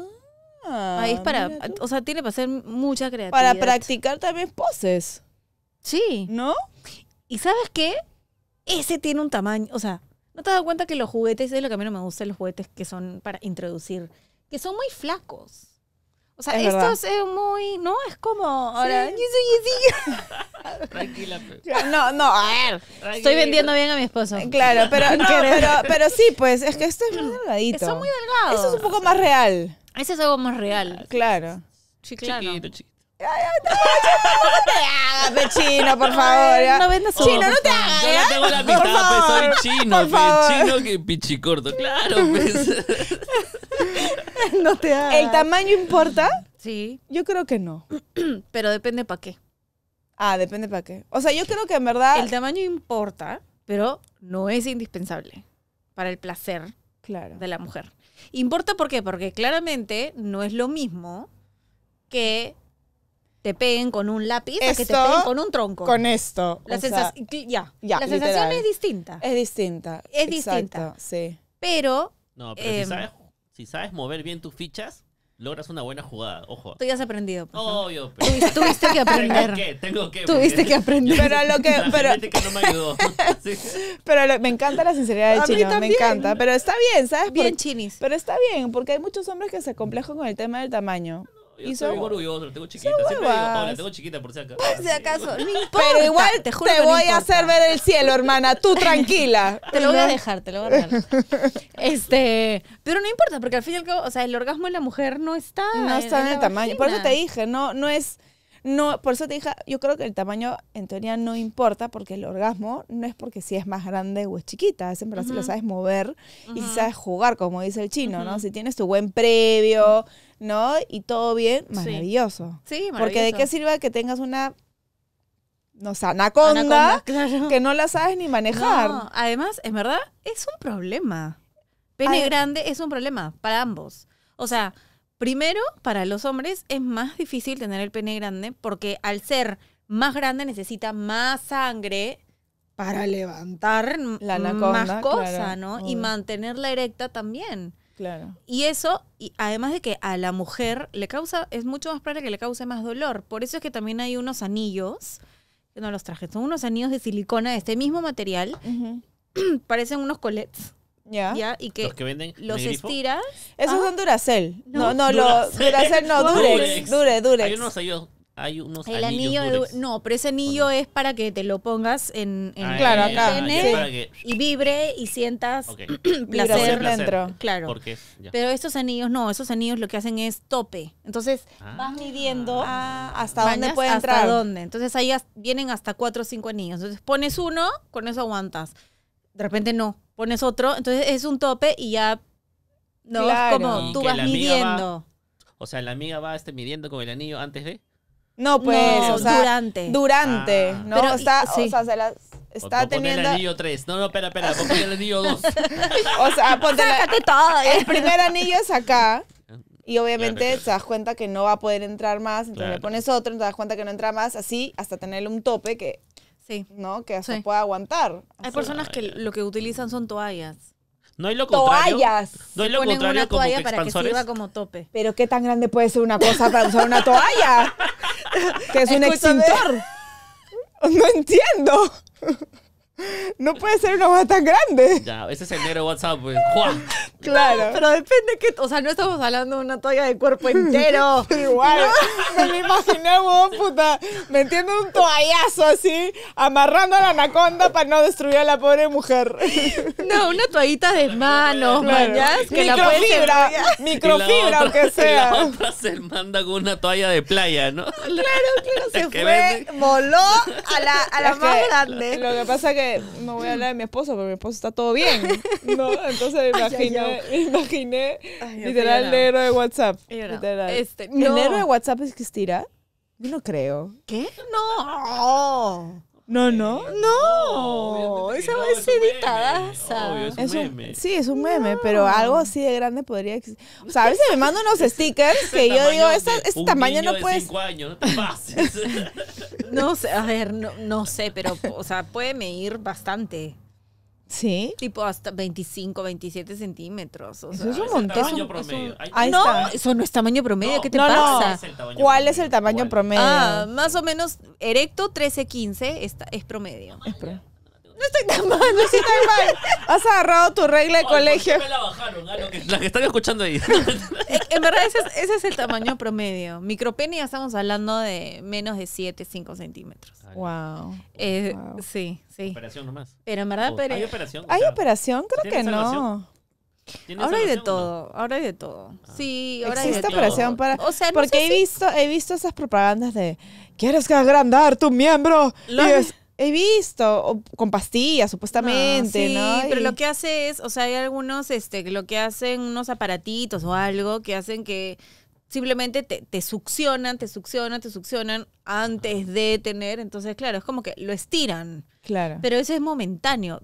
Ahí es para. O sea, tiene para hacer mucha creatividad. Para practicar también poses. Sí. ¿No? ¿Y sabes qué? Ese tiene un tamaño. O sea, ¿no te has dado cuenta que los juguetes es lo que a mí no me gusta, los juguetes que son para introducir que son muy flacos. O sea, estos esto es muy, ¿no? Es como, ahora, Tranquila. No, no, a ver. Estoy vendiendo bien a mi esposo. Claro, pero, pero, sí, pues, es que esto es muy delgadito. Son muy delgados. Eso es un poco más real. Eso es algo más real. Claro. Sí, claro. Chiquito, chiquito. No te hagas, chino, por favor. No vendas su Chino, no te hagas. Yo no ¿eh? tengo la mitad, pero soy chino. Chino que pichicorto, claro, pues. no te ¿El tamaño importa? Sí. Yo creo que no. Pero depende para qué. Ah, depende para qué. O sea, yo creo que en verdad. El tamaño importa, pero no es indispensable para el placer claro. de la mujer. Importa por qué? Porque claramente no es lo mismo que te peguen con un lápiz o que te peguen con un tronco. Con esto. ya, la sensación es distinta. Es distinta. Es distinta. sí. Pero. No, pero em, si sabes mover bien tus fichas, logras una buena jugada. Ojo. Tú ya has aprendido. Obvio. Pero... Tuviste, que aprender. Tengo Tuviste que aprender. Pero lo que. pero... no me ayudó. Pero me encanta la sinceridad de Chino. Me encanta. Pero está bien, ¿sabes? Bien, Chinis. Pero está bien, porque hay muchos hombres que se complejan con el tema del tamaño. Yo soy muy orgulloso, la tengo chiquita. Siempre digo, la tengo chiquita por si acaso. Por si ah, acaso, no importa. Pero igual te, juro te voy a hacer ver el cielo, hermana. Tú tranquila. te lo voy a dejar, te lo voy a dejar. Este, pero no importa, porque al fin y al cabo, o sea, el orgasmo en la mujer no está. No está en el tamaño. Por eso te dije, no, no es no, por eso te dije, yo creo que el tamaño en teoría no importa porque el orgasmo no es porque si es más grande o es chiquita, es en verdad si lo sabes mover y si sabes jugar, como dice el chino, ¿no? Si tienes tu buen previo, ¿no? Y todo bien, maravilloso. Sí, maravilloso. Porque de qué sirve que tengas una no sé, anaconda, que no la sabes ni manejar. además, es verdad, es un problema. Pene grande es un problema para ambos. O sea, Primero, para los hombres es más difícil tener el pene grande porque al ser más grande necesita más sangre para levantar la más cosa, ¿no? Y mm. mantenerla erecta también. Claro. Y eso, además de que a la mujer le causa, es mucho más probable que le cause más dolor. Por eso es que también hay unos anillos, no los traje, son unos anillos de silicona de este mismo material. parecen unos colets ya. Y que los estiras. Esos son ah. Duracel. No, no, no Duracel. no, Durex. Dure, dure Hay unos anillos Hay unos el no pero ese anillo es para que te lo pongas en, ah, claro acá y vibre y sientas placer, dentro claro pero estos anillos no esos anillos lo que hacen es tope entonces ah. vas midiendo hasta dónde puede entrar dónde entonces ahí vienen hasta cuatro o cinco anillos entonces pones uno con eso aguantas de repente no pones otro, entonces es un tope y ya no es como tú vas midiendo. O sea, la amiga va estar midiendo con el anillo antes de. No, pues, durante. Durante, ah. ¿no? está, o sea, se la... está teniendo el anillo 3. No, no, espera, espera. porque el anillo 2. o sea, ponte el primer anillo es acá y obviamente te das cuenta que no va a poder entrar más, entonces le pones otro, te das cuenta que no entra más, así hasta tener un tope que ¿no? Que se pueda aguantar. Hay personas que lo que utilizan son toallas. No hay lo contrario. Toallas. No hay lo Ponen contrario una que toalla para que sirva como tope. Pero qué tan grande puede ser una cosa para usar una toalla, que es un extintor. No entiendo. No puede ser una hoja tan grande. Ya, ese es el negro WhatsApp, pues. Claro. pero depende que. O sea, no estamos hablando de una toalla de cuerpo entero. igual. No. Me imaginé, puta. Metiendo un toallazo así, amarrando a la anaconda para no destruir a la pobre mujer. No, una toallita de manos, mañas. Que microfibra. La microfibra, o aunque sea. Y la se manda con una toalla de playa, ¿no? Claro, claro. Se fue, voló a la, a la más grande. Lo que pasa que no voy a hablar de mi esposo, pero mi esposo está todo bien. No, entonces imaginé, imaginé literal el negro de WhatsApp. Literal. Este, ¿El negro de WhatsApp es existirá? Yo no creo. ¿Qué? No. No, no, no. Esa no, es editada. Es un meme. Sí, es un meme, pero algo así de grande podría existir. O sea, a veces me mandan unos stickers que yo digo, ese, ese tamaño no puede. años, no te pases. no sé, a ver, no, no sé, pero, o sea, puede medir bastante. Sí. Tipo hasta 25, 27 centímetros. eso es un montón. Tamaño promedio. no, eso no es tamaño promedio. ¿Qué te pasa? ¿Cuál es el tamaño promedio? Ah, más o menos erecto 13, 15 está, es promedio. Es promedio. No estoy tan mal, no estoy tan mal. Has agarrado tu regla de colegio. la bajaron? Ah, que- que están escuchando ahí. En- verdad, ese es, ese es el tamaño promedio. Micropenia estamos hablando de menos de 7, 5 centímetros. Eh, wow. Sí, sí. Operación nomás. Pero en verdad, pero- ¿Hay operación? ¿Hay operación? Creo que no. ahora hay de todo, ahora hay de todo. Ah. Sí, ahora hay de Existe operación para... O sea, Porque he visto he visto esas propagandas de ¿Quieres agrandar tu miembro? Y es he visto, o con pastillas supuestamente, ah, ¿no? Sí, pero lo que hace es, o sea, hay algunos, este, lo que hacen unos aparatitos o algo que hacen que simplemente te, succionan, te succionan, te succionan antes de tener, entonces claro, es como que lo estiran. Claro. Pero eso es momentáneo.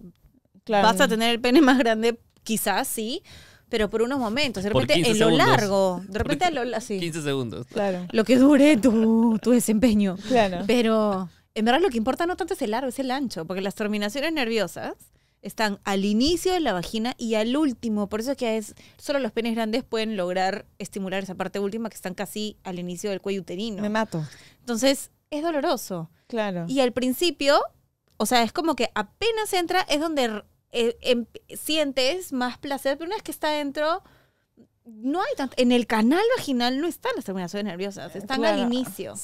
Claro. Vas a tener el pene más grande, quizás sí, pero por unos momentos. De repente, en lo largo. De repente, así. 15 segundos. Claro. Lo que dure tu desempeño. Claro. Pero en verdad lo que importa no tanto es el largo, es el ancho, porque las terminaciones nerviosas están al inicio de la vagina y al último. Por eso es que es, solo los penes grandes pueden lograr estimular esa parte última que están casi al inicio del cuello uterino. Me mato. Entonces, es doloroso. Claro. Y al principio, o sea, es como que apenas entra, es donde eh, em, sientes más placer, pero una vez que está dentro, no hay tanto, en el canal vaginal no están las terminaciones nerviosas, eh, están al inicio.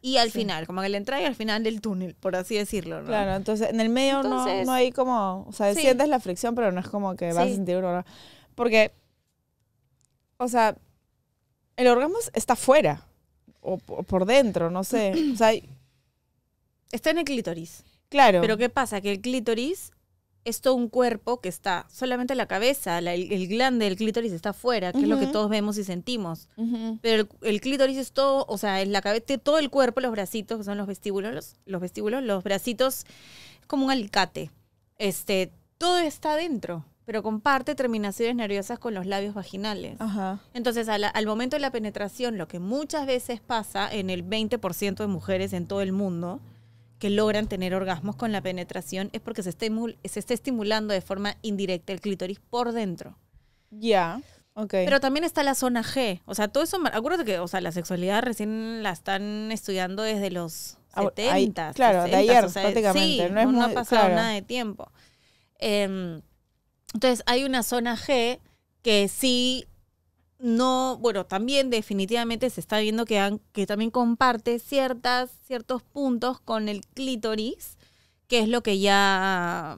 y al final, como que le entrada y al final del túnel, por así decirlo. ¿no? Claro, entonces en el medio no, hay como, o sea, sientes la fricción, pero no es como que vas a sentir un Porque, o sea, el orgasmo está fuera o, por dentro, no sé. está en el clítoris. Claro. Pero ¿qué pasa? Que el clítoris es todo un cuerpo que está solamente la cabeza, el, glande del clítoris está afuera, que es lo que todos vemos y sentimos. Pero el, clítoris es todo, o sea, es la cabeza, todo el cuerpo, los bracitos, que son los vestíbulos, los, vestíbulos, los bracitos, es como un alicate. Este, todo está dentro pero comparte terminaciones nerviosas con los labios vaginales. Entonces, al, momento de la penetración, lo que muchas veces pasa en el 20% de mujeres en todo el mundo, que logran tener orgasmos con la penetración es porque se, se está estimulando de forma indirecta el clítoris por dentro. Ya. Pero también está la zona G. O sea, todo eso. Acuérdate que, o sea, la sexualidad recién la están estudiando desde los 70. Ah, claro, de ayer, prácticamente. Sí, no, ha pasado nada de tiempo. Em, entonces, hay una zona G que sí no, bueno, también definitivamente se está viendo que, que también comparte ciertas, ciertos puntos con el clítoris, que es lo que ya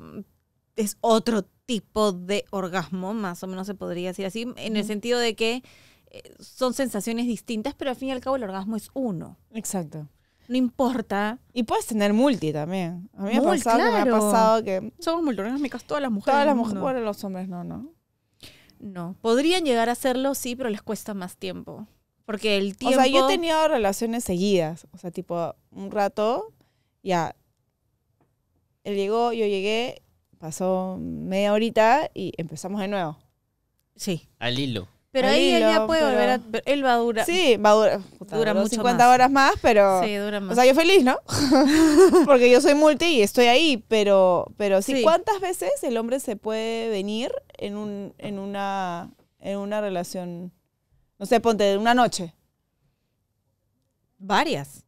es otro tipo de orgasmo, más o menos se podría decir así, en el sentido de que eh, son sensaciones distintas, pero al fin y al cabo el orgasmo es uno. Exacto. No importa. Y puedes tener multi también. A mí me, ha pasado que me ha pasado que... Somos todas las mujeres. Todas las mujeres, los hombres no, ¿no? No. Podrían llegar a hacerlo, sí, pero les cuesta más tiempo. Porque el tiempo. O sea, yo he tenido relaciones seguidas. O sea, tipo, un rato, ya. Él llegó, yo llegué, pasó media horita y empezamos de nuevo. Sí. Al hilo. Pero ahí él ya puede volver a... Él va a durar... Sí, va a durar... dura mucho 50 horas más, pero... O sea, yo feliz, ¿no? Porque yo soy multi y estoy ahí, pero... Pero sí, ¿cuántas veces el hombre se puede venir en, un, en, una, en una relación... No sé, ponte, de una noche? Varias.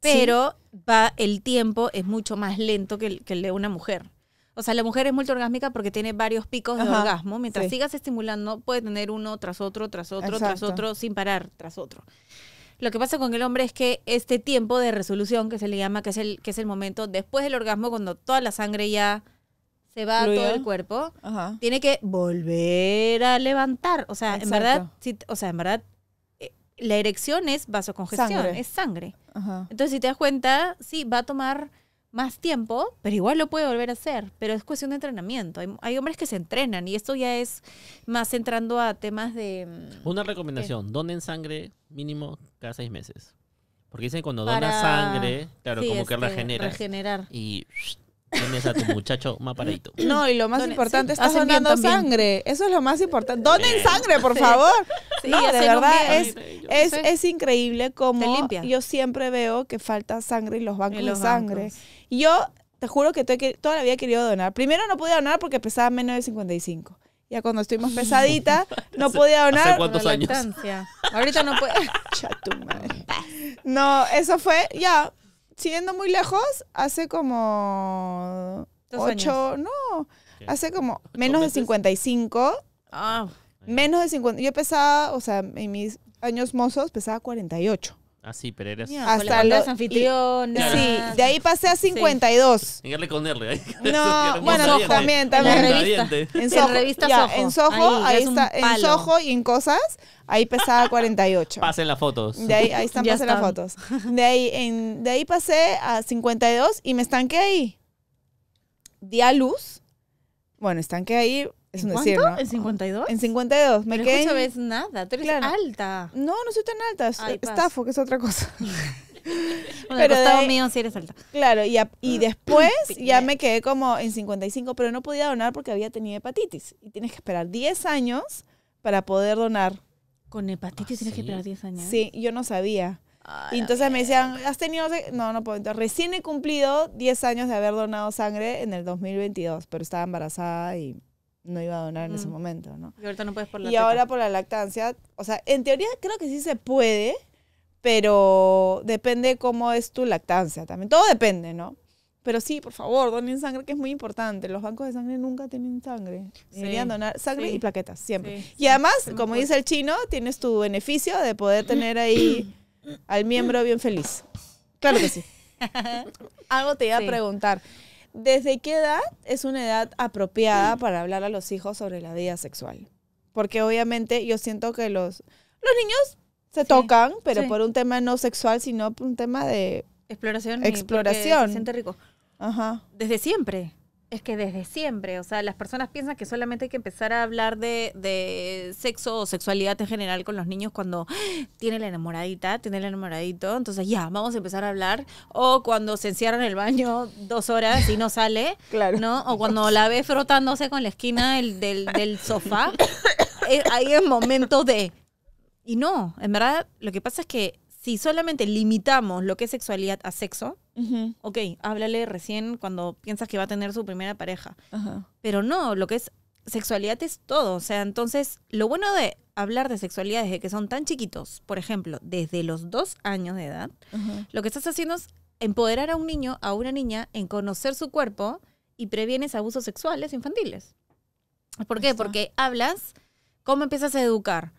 Pero va, el tiempo es mucho más lento que el, que el de una mujer. O sea, la mujer es multiorgásmica porque tiene varios picos de orgasmo. Mientras sigas estimulando, puede tener uno tras otro, tras otro, tras otro, sin parar, tras otro. Lo que pasa con el hombre es que este tiempo de resolución que se le llama, que es el, que es el momento después del orgasmo, cuando toda la sangre ya se va a todo el cuerpo, tiene que volver a levantar. O sea, en verdad, o sea, en verdad, eh, la erección es vasocongestión, es sangre. Entonces, si te das cuenta, sí, va a tomar más tiempo, pero igual lo puede volver a hacer, pero es cuestión de entrenamiento. Hay, hombres que se entrenan y esto ya es más entrando a temas de... Mm, Una recomendación, donen sangre mínimo cada seis meses. Porque dicen que cuando donas sangre, claro, como que este, regenera. Regenerar. Y a tu muchacho No, y lo más importante, sí, estás donando sangre. Eso es lo más importante. Donen sangre, por favor. Sí, de verdad, es, es, es, increíble como yo siempre veo que falta sangre y los bancos de sangre. Yo te juro que toda la vida he querido donar. Primero no podía donar porque pesaba menos de 55. Ya cuando estuvimos más pesadita, no podía donar. ¿Hace cuántos años? Ahorita no puedo. No, eso fue ya siendo muy lejos, hace como... Ocho, no, hace como menos de 55. Ah. Menos de 50. Yo pesaba, o sea, en mis años mozos pesaba 48. Así, ah, pero eras. Hasta los anfitriones. Sí, de ahí pasé a 52. Sí. En Ahí. No, bueno, también, también. En, revista. en Soho. En revista Soho. en ahí, está. En Soho y en cosas, ahí pesaba 48. Pasen las fotos. De ahí, ahí están, las fotos. De ahí, en, de ahí pasé a 52 y me estanqué ahí. Día luz. Bueno, estanqué ahí es ¿Cuánto? ¿En 52? En 52. Me quedé. No nada, tú eres alta. No, no soy tan alta. Estafo, que es otra cosa. pero costado mío si eres alta. Claro, y, y ah. después ya me quedé como en 55, pero no podía donar porque había tenido hepatitis. Y tienes que esperar 10 años para poder donar. ¿Con hepatitis tienes que esperar 10 años? Sí, yo no sabía. y entonces me decían, ¿has tenido...? No, no puedo. recién he cumplido 10 años de haber donado sangre en el 2022, pero estaba embarazada y no iba a donar en ese mm. momento, ¿no? Y no puedes por la Y ahora por la lactancia, o sea, en teoría creo que sí se puede, pero depende cómo es tu lactancia también. Todo depende, ¿no? Pero sí, por favor, donen sangre, que es muy importante. Los bancos de sangre nunca tienen sangre. Sí, donar sangre y plaquetas, siempre. y además, como dice el chino, tienes tu beneficio de poder tener ahí al miembro bien feliz. Claro que sí. Algo te iba a preguntar. ¿Desde qué edad es una edad apropiada para hablar a los hijos sobre la vida sexual? Porque obviamente yo siento que los, los niños se tocan, pero por un tema no sexual, sino por un tema de exploración. Exploración. Se siente rico. Ajá. Desde siempre. Es que desde siempre, o sea, las personas piensan que solamente hay que empezar a hablar de, sexo o sexualidad en general con los niños cuando ¡ah! tiene la enamoradita, tiene el enamoradito, entonces ya, vamos a empezar a hablar. O cuando se encierra en el baño dos horas y no sale, claro. ¿no? O cuando la ve frotándose con la esquina del, del sofá. Eh, ahí es momento de... Y no, en verdad, lo que pasa es que si solamente limitamos lo que es sexualidad a sexo, Ok, háblale recién cuando piensas que va a tener su primera pareja. Pero no, lo que es sexualidad es todo. O sea, entonces, lo bueno de hablar de sexualidad desde que son tan chiquitos, por ejemplo, desde los dos años de edad, lo que estás haciendo es empoderar a un niño, a una niña, en conocer su cuerpo y previenes abusos sexuales infantiles. ¿Por qué? Porque hablas, cómo empiezas a educar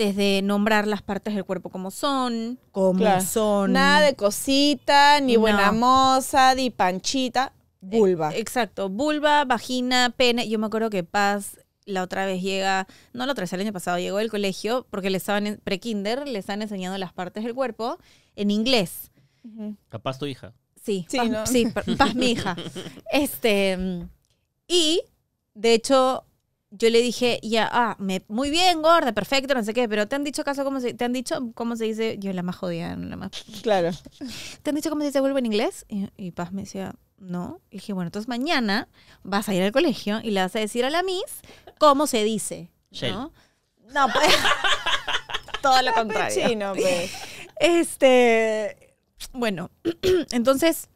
desde nombrar las partes del cuerpo como son, como son. Nada de cosita, ni buena moza, ni panchita, e- vulva. exacto, vulva, vagina, pene. Yo me acuerdo que Paz la otra vez llega, no la otra vez, el año pasado llegó del colegio porque le estaban pre-kinder, les han enseñado las partes del cuerpo en inglés. Capaz tu hija. Sí, sí, Paz, sí, Paz mi hija. Este, y de hecho, yo le dije, ya, ah, me, muy bien, gorda, perfecto, no sé qué, pero ¿te han dicho caso cómo se, te han dicho cómo se dice? Yo la más jodida, la más... Claro. ¿Te han dicho cómo se dice vuelvo en inglés? Y, Paz me decía, no. Y dije, bueno, entonces mañana vas a ir al colegio y le vas a decir a la miss cómo se dice, ¿no? No, pues... todo lo contrario. Chino, pues. Este... Bueno, entonces,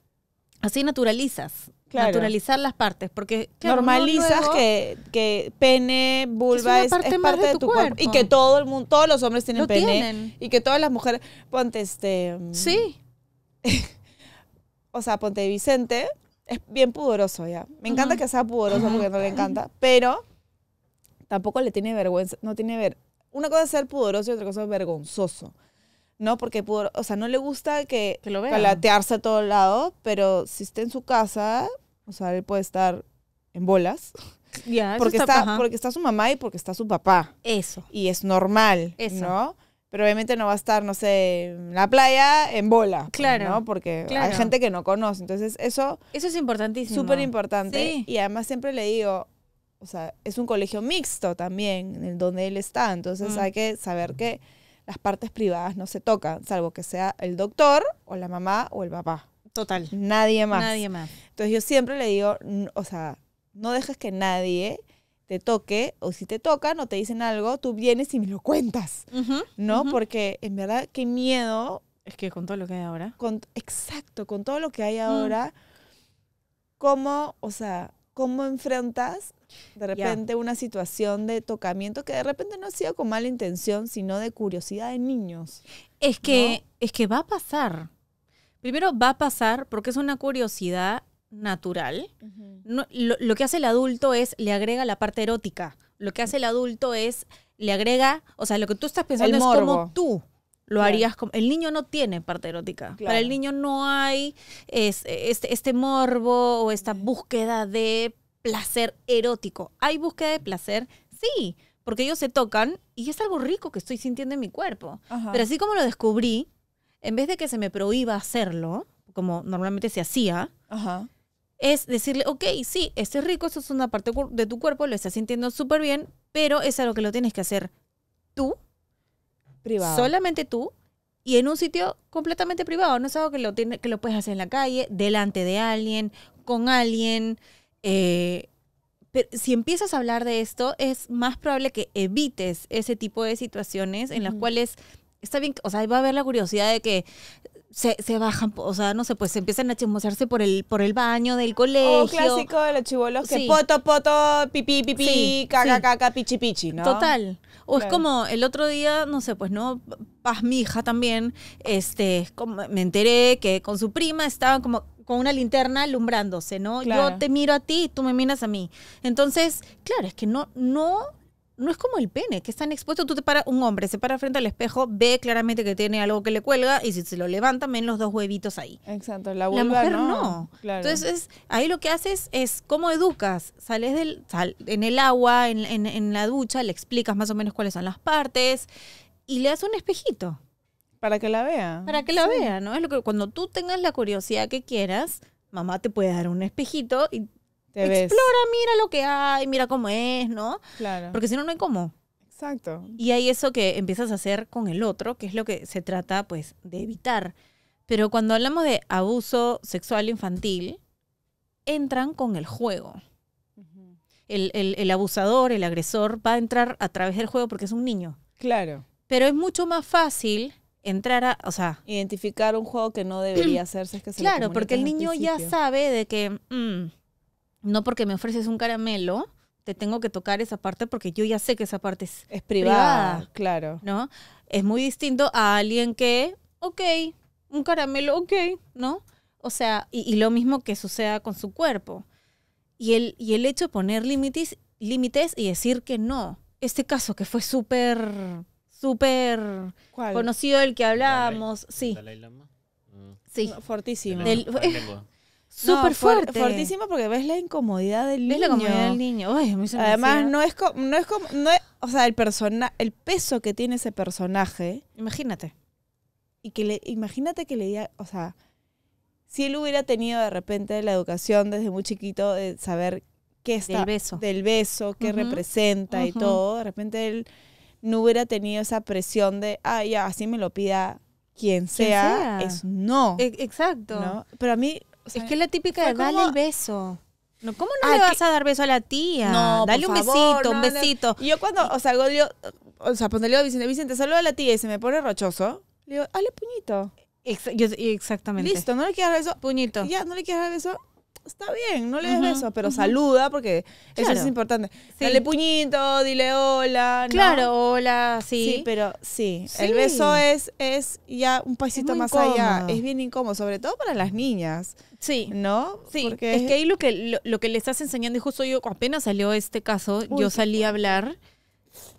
así naturalizas Naturalizar las partes, porque normalizas que, que pene, vulva es, parte, de, tu cuerpo. y que todo el mundo, todos los hombres tienen pene y que todas las mujeres, ponte este, mm, sí, o sea, ponte Vicente es bien pudoroso ya. Me encanta que sea pudoroso porque no le encanta, pero tampoco le tiene vergüenza, no tiene ver. Una cosa es ser pudoroso y otra cosa es vergonzoso. ¿no? Porque, pudor, o sea, no le gusta que, que lo palatearse a todo lado, pero si está en su casa, o sea, él puede estar en bolas. porque, está, porque está su mamá y porque está su papá. Eso. Y es normal, eso. ¿no? Pero obviamente no va a estar, no sé, en la playa en bola. Pues, claro. Porque hay gente que no conoce. Entonces, eso. Eso es importantísimo. Súper importante. Y además, siempre le digo, o sea, es un colegio mixto también, en donde él está. Entonces, mm. hay que saber que las partes privadas no se tocan, salvo que sea el doctor o la mamá o el papá. Total. Nadie más. Nadie más. Entonces yo siempre le digo, o sea, no dejes que nadie te toque, o si te tocan o te dicen algo, tú vienes y me lo cuentas, ¿no? Porque en verdad, qué miedo. Es que con todo lo que hay ahora. exacto, con todo lo que hay mm. ahora, ¿cómo, o sea, cómo enfrentas de repente una situación de tocamiento que de repente no ha sido con mala intención, sino de curiosidad de niños? Es que, es que va a pasar. Primero va a pasar porque es una curiosidad natural. lo, que hace el adulto es le agrega la parte erótica. Lo que hace el adulto es le agrega, o sea, lo que tú estás pensando es como tú lo harías como el niño no tiene parte erótica para el niño no hay este, morbo o esta búsqueda de placer erótico hay búsqueda de placer sí porque ellos se tocan y es algo rico que estoy sintiendo en mi cuerpo pero así como lo descubrí en vez de que se me prohíba hacerlo, como normalmente se hacía, es decirle, ok, sí, esto es rico, eso es una parte de tu cuerpo, lo estás sintiendo súper bien, pero es algo que lo tienes que hacer tú, privado. solamente tú, y en un sitio completamente privado. No es algo que lo, tiene, que lo puedes hacer en la calle, delante de alguien, con alguien. Eh, si empiezas a hablar de esto, es más probable que evites ese tipo de situaciones en las cuales Está bien, o sea, va a haber la curiosidad de que se, se, bajan, o sea, no sé, pues se empiezan a chismosearse por el, por el baño del oh, colegio. Un clásico de los chibolos que poto, poto, pipí, pipí, caca, caca, pichi, pichi, ¿no? Total. O es como el otro día, no sé, pues no, Paz, mi hija también, este, me enteré que con su prima estaban como con una linterna alumbrándose, ¿no? Yo te miro a ti y tú me miras a mí. Entonces, claro, es que no, no no es como el pene, que están expuestos. Tú te paras, un hombre se para frente al espejo, ve claramente que tiene algo que le cuelga y si se lo levanta, ven los dos huevitos ahí. Exacto, la, vulva, la mujer no. Entonces, ahí lo que haces es, ¿cómo educas? Sales del, en el agua, en, en, la ducha, le explicas más o menos cuáles son las partes y le das un espejito. Para que la vea. Para que la vea, ¿no? Es lo que cuando tú tengas la curiosidad que quieras, mamá te puede dar un espejito y Explora, mira lo que hay, mira cómo es, ¿no? Claro. Porque si no, no hay cómo. Exacto. Y hay eso que empiezas a hacer con el otro, que es lo que se trata, pues, de evitar. Pero cuando hablamos de abuso sexual infantil, entran con el juego. el, abusador, el agresor, va a entrar a través del juego porque es un niño. Claro. Pero es mucho más fácil entrar a, o sea... Identificar un juego que no debería hacerse. que claro, porque el niño ya sabe de que... Mm, no porque me ofreces un caramelo, te tengo que tocar esa parte porque yo ya sé que esa parte es, privada, Claro. ¿No? Es muy distinto a alguien que, ok, un caramelo, ok, ¿no? O sea, y, lo mismo que suceda con su cuerpo. Y el, y el hecho de poner límites, límites y decir que no. Este caso que fue súper, súper conocido del que hablábamos, sí. Mm. Sí. fortísimo. Súper fuerte. Fuertísimo porque ves la incomodidad del ¿Ves niño. la incomodidad del niño. Además, no es, como, no es como. o sea, el, persona, el peso que tiene ese personaje. Imagínate. Y que le, imagínate que le diga. O sea, si él hubiera tenido de repente la educación desde muy chiquito de saber qué es Del beso. Del beso, qué representa y todo. De repente él no hubiera tenido esa presión de. Ah, ya, así me lo pida quien sea, es no. E-, exacto. Pero a mí, es que es la típica de dale el beso. No, ¿Cómo no le vas a dar beso a la tía? No, Dale un besito, un besito. Y yo cuando, o sea, yo, o sea, a Vicente, Vicente, saluda a la tía y se me pone rochoso, le digo, dale puñito. exactamente. Listo, no le quieras dar beso. Puñito. Ya, no le quieras dar beso está bien, no le des besos, pero saluda porque eso es importante. Dale puñito, dile hola. Claro, hola, sí. pero sí, el beso es, es ya un pasito más allá. Es bien incómodo, sobre todo para las niñas. Sí. ¿No? Sí. Porque es que ahí lo que, lo, que le estás enseñando, y justo yo apenas salió este caso, yo salí a hablar.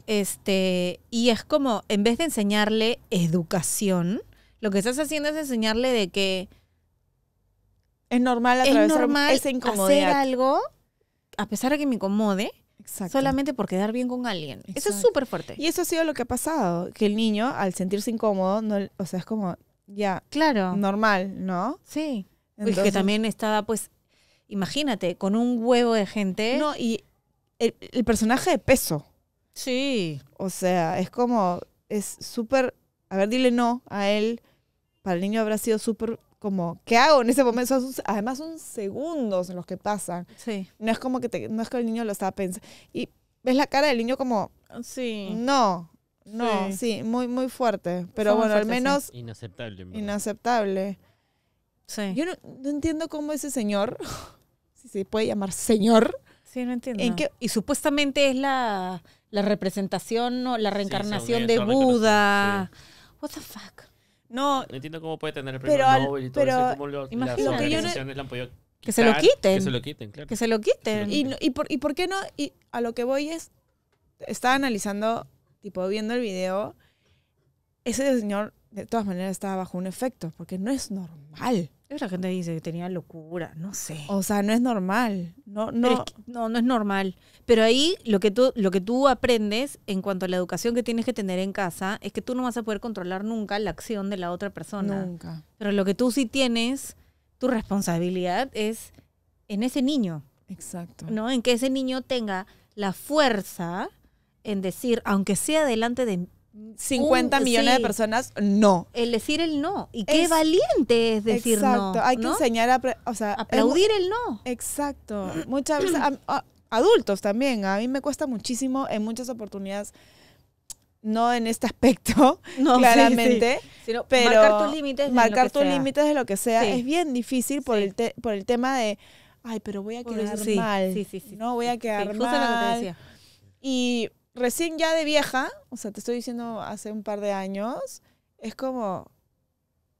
Este, y es como, en vez de enseñarle educación, lo que estás haciendo es enseñarle de que es normal atravesar esa hacer algo, a pesar de que me incomode, solamente por quedar bien con alguien. Eso es súper fuerte. Y eso ha sido lo que ha pasado, que el niño, al sentirse incómodo, no, o sea, es como, ya, claro. normal, ¿no? Sí. Y que también estaba, pues, imagínate, con un huevo de gente. No, y el, el personaje de peso. Sí. O sea, es como, es súper, a ver, dile no a él. Para el niño habrá sido súper como, ¿qué hago en ese momento? además son segundos los que pasan. Sí. No es como que, no es que el niño lo estaba pensando. Y ves la cara del niño como, sí. No, no, sí, muy, muy fuerte. Pero bueno, al menos... Inaceptable. inaceptable. Sí. Yo no, entiendo cómo ese señor, si se puede llamar señor. Sí, no entiendo. y supuestamente es la, la representación, ¿no? la reencarnación de Buda. What the fuck? No, no entiendo cómo puede tener el premio pero, y todo eso. Cómo las organizaciones que se lo quiten. Que se lo quiten, claro. Que se lo quiten. Y, y, por, y, por, qué no? Y a lo que voy es, estaba analizando, tipo, viendo el video, ese señor de todas maneras estaba bajo un efecto, porque no es normal. La gente dice que tenía locura, no sé. O sea, no es normal. No, no. Es no, es normal. Pero ahí lo que, tú, lo que tú aprendes en cuanto a la educación que tienes que tener en casa es que tú no vas a poder controlar nunca la acción de la otra persona. Nunca. Pero lo que tú sí tienes, tu responsabilidad es en ese niño. Exacto. ¿No? En que ese niño tenga la fuerza en decir, aunque sea delante de 50 millones de personas, no. El decir el no. Y qué valiente es decir no. hay que enseñar a... Aplaudir el no. Exacto. Muchas veces, adultos también, a mí me cuesta muchísimo en muchas oportunidades, no en este aspecto, claramente, pero marcar tus límites. Marcar tus límites de lo que sea es bien difícil por, el por el tema de, ay, pero voy a quedar mal. No, voy a quedar mal. Y recién ya de vieja, o sea, te estoy diciendo hace un par de años, es como,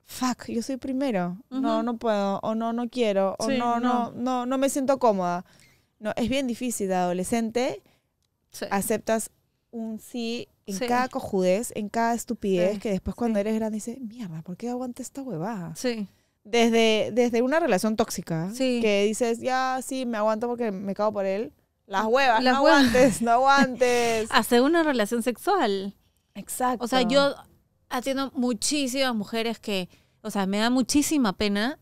fuck, yo soy primero. No, no puedo, o no, no quiero, o no, no, no, no, me siento cómoda. No, es bien difícil de adolescente. Aceptas un sí en cada cojudez, en cada estupidez, que después cuando eres grande dices, mierda, ¿por qué aguanté esta huevada? Sí. Desde, desde una relación tóxica, que dices, ya, sí, me aguanto porque me cago por él las huevas, no aguantes, no aguantes. Hacer una relación sexual. Exacto. O sea, yo atiendo muchísimas mujeres que, o sea, me da muchísima pena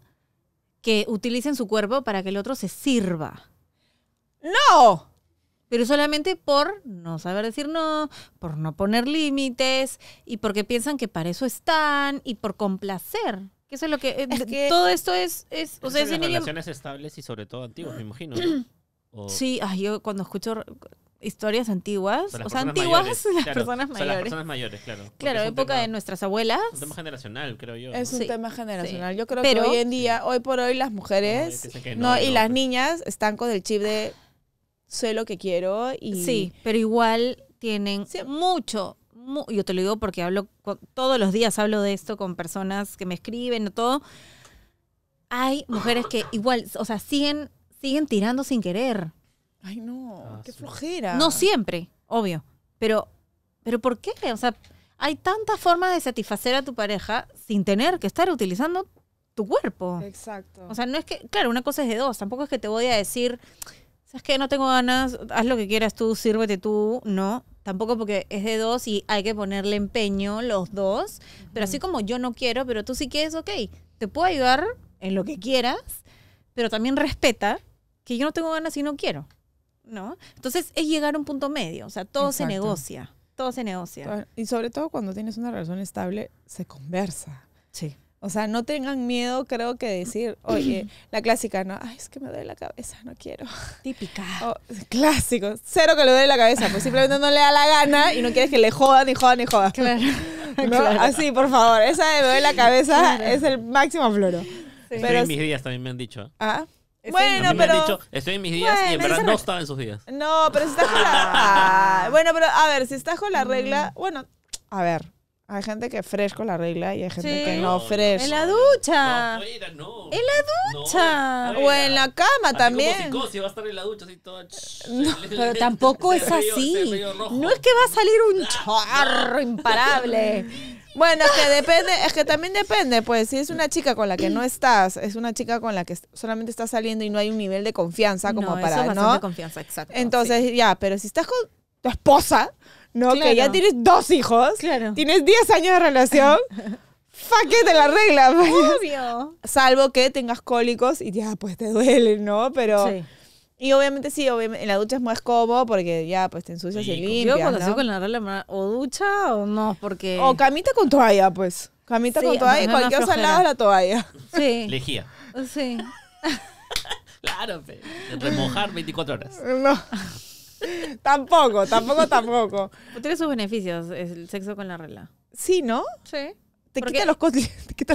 que utilicen su cuerpo para que el otro se sirva. ¡No! Pero solamente por no saber decir no, por no poner límites y porque piensan que para eso están y por complacer. Que eso es lo que. Eh, todo esto es. es o relaciones estables y sobre todo antiguas, me imagino. Sí, yo cuando escucho historias antiguas, o sea, antiguas, las personas mayores. las personas mayores, claro. Claro, época de nuestras abuelas. Es un tema generacional, creo yo. Es un tema generacional. Yo creo Pero, que hoy en día, hoy por hoy, las mujeres no, y las pues. niñas están con el chip de sé lo que quiero y... Sí, pero igual tienen mucho, yo te lo digo porque hablo, todos los días hablo de esto con personas que me escriben o todo. Hay mujeres que igual, o sea, siguen siguen tirando sin querer. Ay, no, ah, qué flojera. No siempre, obvio. Pero, pero ¿por qué? O sea, hay tantas formas de satisfacer a tu pareja sin tener que estar utilizando tu cuerpo. Exacto. O sea, no es que, claro, una cosa es de dos, tampoco es que te voy a decir, sabes que no tengo ganas, haz lo que quieras tú, sírvete tú, no. Tampoco porque es de dos y hay que ponerle empeño los dos. Pero así como yo no quiero, pero tú sí quieres, ok, te puedo ayudar en lo que quieras, pero también respeta que yo no tengo ganas y no quiero, ¿no? Entonces es llegar a un punto medio, o sea, todo se negocia, todo se negocia. Y sobre todo cuando tienes una relación estable, se conversa. Sí. O sea, no tengan miedo, creo que decir, oye, la clásica, ¿no? Ay, es que me duele la cabeza, no quiero. Típica. clásico, cero que le duele la cabeza, pues simplemente no le da la gana y no quieres que le jodan y jodan y jodan. Claro. Así, por favor, esa de me duele la cabeza es el máximo floro. Pero, en mis días también me han dicho. ¿Ah? Bueno, pero. dicho, estoy en mis días y en verdad no estaba en sus días. No, pero si estás con la. Bueno, pero a ver, si estás con la regla. Mm. Bueno, a ver. Hay gente que fresco la regla y hay gente que no fresco. En la ducha. En la ducha. o en la cama también. Como va a estar en la ducha No, Pero tampoco es así. No es que va a salir un chorro imparable. Bueno, es que depende, es que también depende, pues, si es una chica con la que no estás, es una chica con la que solamente estás saliendo y no hay un nivel de confianza como no, para, eso ¿no? confianza, exacto. Entonces, ya, pero si estás con tu esposa, ¿no? Que ya tienes dos hijos, tienes 10 años de relación. Faque it, te la regla. Pues. Obvio. Salvo que tengas cólicos y ya, pues te duele, ¿no? Pero sí. Y obviamente sí, obviamente, en la ducha es más cómodo porque ya pues te ensucias y limpias, Yo cuando con la regla o ducha o no, porque... O camita con toalla, pues. Camita con toalla y cualquier salada es la toalla. Sí, Lejía. sí. Claro, pero... remojar 24 horas. No. tampoco, tampoco, tampoco. Tiene sus beneficios el sexo con la regla. Sí, ¿no? Sí. te quita los,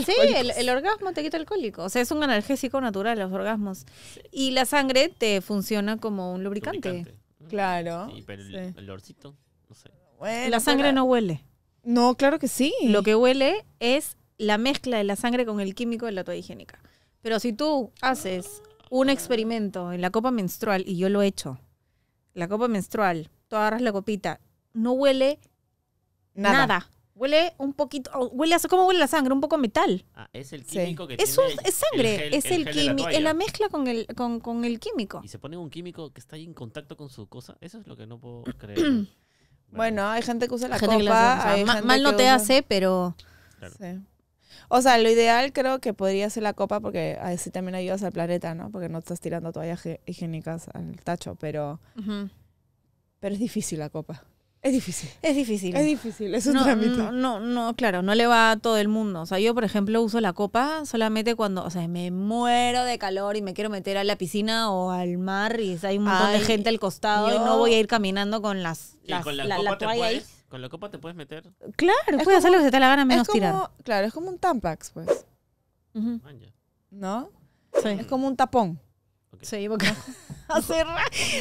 sí, el, orgasmo te quita el cólico. O sea, es un analgésico natural los orgasmos. Y la sangre te funciona como un lubricante. Mm. Mm. Claro. Sí, pero el, no sé. la sangre no huele. No, claro que sí. Lo que huele es la mezcla de la sangre con el químico de la toalla higiénica. Pero si tú haces un experimento en la copa menstrual, y yo lo he hecho, la copa menstrual, tú agarras la copita, no huele nada. Huele un poquito, huele ¿cómo huele la sangre? Un poco metal. Ah, es el químico que sangre, es el, la mezcla con el, con, el químico. Y se pone un químico que está ahí en contacto con su cosa. Eso es lo que no puedo creer. bueno, hay gente que usa la copa. mal no te hace, pero. O sea, lo ideal creo que podría ser la copa porque así también ayudas al planeta, ¿no? Porque no estás tirando toallas higiénicas al tacho, pero. Pero es difícil la copa. Es difícil. Es difícil. Es difícil, es un trámite. No, no, claro, no le va a todo el mundo. O sea, yo, por ejemplo, uso la copa solamente cuando, o sea, me muero de calor y me quiero meter a la piscina o al mar y hay un montón de gente al costado y no voy a ir caminando con las, las con la, copa puedes, Con la copa te puedes meter. Claro, es puedes hacer lo que se te la gana menos tirar. Claro, es como un tampax, pues. ¿No? Sí. Es como un tapón. Sí, porque hace,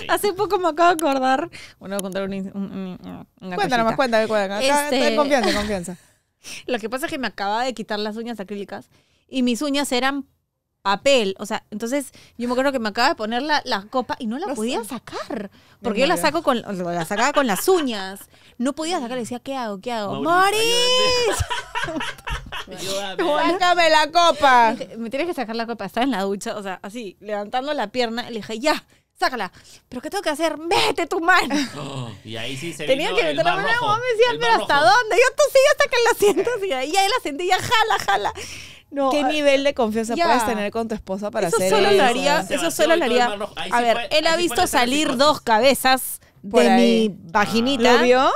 hace, poco me acabo de acordar. Bueno, voy a contar un, Cuéntanos, pues, cuéntame, cuéntame. Este confianza, confianza. Lo que pasa es que me acababa de quitar las uñas acrílicas y mis uñas eran papel. O sea, entonces yo me acuerdo que me acaba de poner la, copa y no la podía sacar. Porque yo la saco con la sacaba con las uñas. No podía sacar, decía, ¿qué hago? ¿Qué hago? ¡Moris! Sácame la copa. me tienes que sacar la copa. Estaba en la ducha, o sea, así, levantando la pierna. Le dije, ya, sácala. ¿Pero qué tengo que hacer? ¡Mete tu mano! Oh, y ahí sí se Tenía que meter la mano. me decía, pero ¿hasta dónde? Yo tú sí, hasta que la sientas. Y ahí, la sentía. jala, jala. ¿Qué ah, nivel de confianza puedes tener con tu esposa para eso hacer eso? Lo haría, eso solo lo haría. A ver, él ha visto salir dos cabezas de mi vaginita. ¿Lo vio?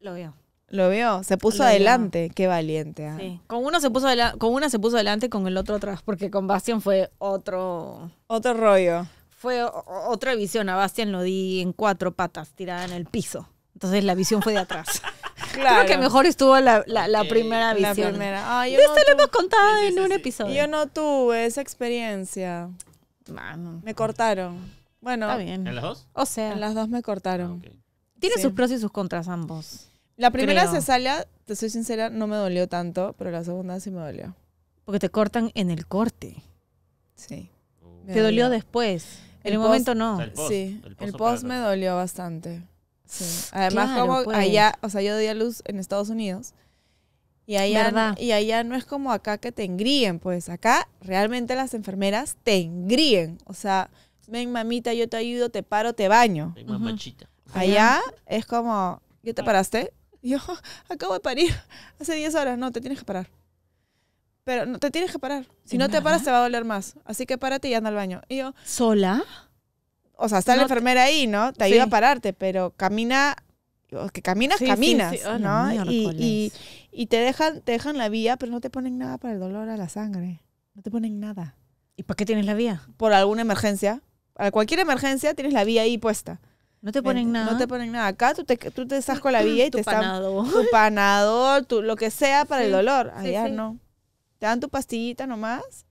Lo vio. ¿Lo vio? Se puso adelante. Qué valiente. Ah. Con uno se puso con una se puso adelante, con el otro atrás, porque con Bastian fue otro. Otro rollo. Fue otra visión. A Bastian lo di en cuatro patas, tirada en el piso. Entonces la visión fue de atrás. claro. Creo que mejor estuvo la, la, primera visión. La primera. yo no esto lo hemos contado en un episodio. Yo no tuve esa experiencia. Me cortaron. Bueno. bien. ¿En las dos? O sea. En las dos me cortaron. Tiene sus pros y sus contras ambos. La primera creo. cesárea, te soy sincera, no me dolió tanto, pero la segunda sí me dolió. Porque te cortan en el corte. Sí. Oh. te dolió, después. En el, momento no. sí, el, post me dolió bastante. Sí. Además, como pues. allá, o sea, yo di a luz en Estados Unidos. Y allá, y allá no es como acá que te engríen, pues acá realmente las enfermeras te engríen. O sea, ven mamita, yo te ayudo, te paro, te baño. Ven mamachita. Allá es como, ¿yo te ah. paraste? Y yo, acabo de parir hace 10 horas. No, te tienes que parar. Pero no, te tienes que parar. Si no te paras, te va a doler más. Así que párate y anda al baño. yo, ¿sola? O sea, está la enfermera ahí, ¿no? Te ayuda a pararte, pero camina que caminas, caminas, ¿no? y, te dejan, te dejan la vía, pero no te ponen nada para el dolor a la sangre. No te ponen nada. ¿Y para qué tienes la vía? Por alguna emergencia. Para cualquier emergencia tienes la vía ahí puesta. No te ponen nada. No te ponen nada. Acá tú te, tú con la vía y te panador. están... Tu panador. Tu lo que sea para el dolor. Allá no. Te dan tu pastillita nomás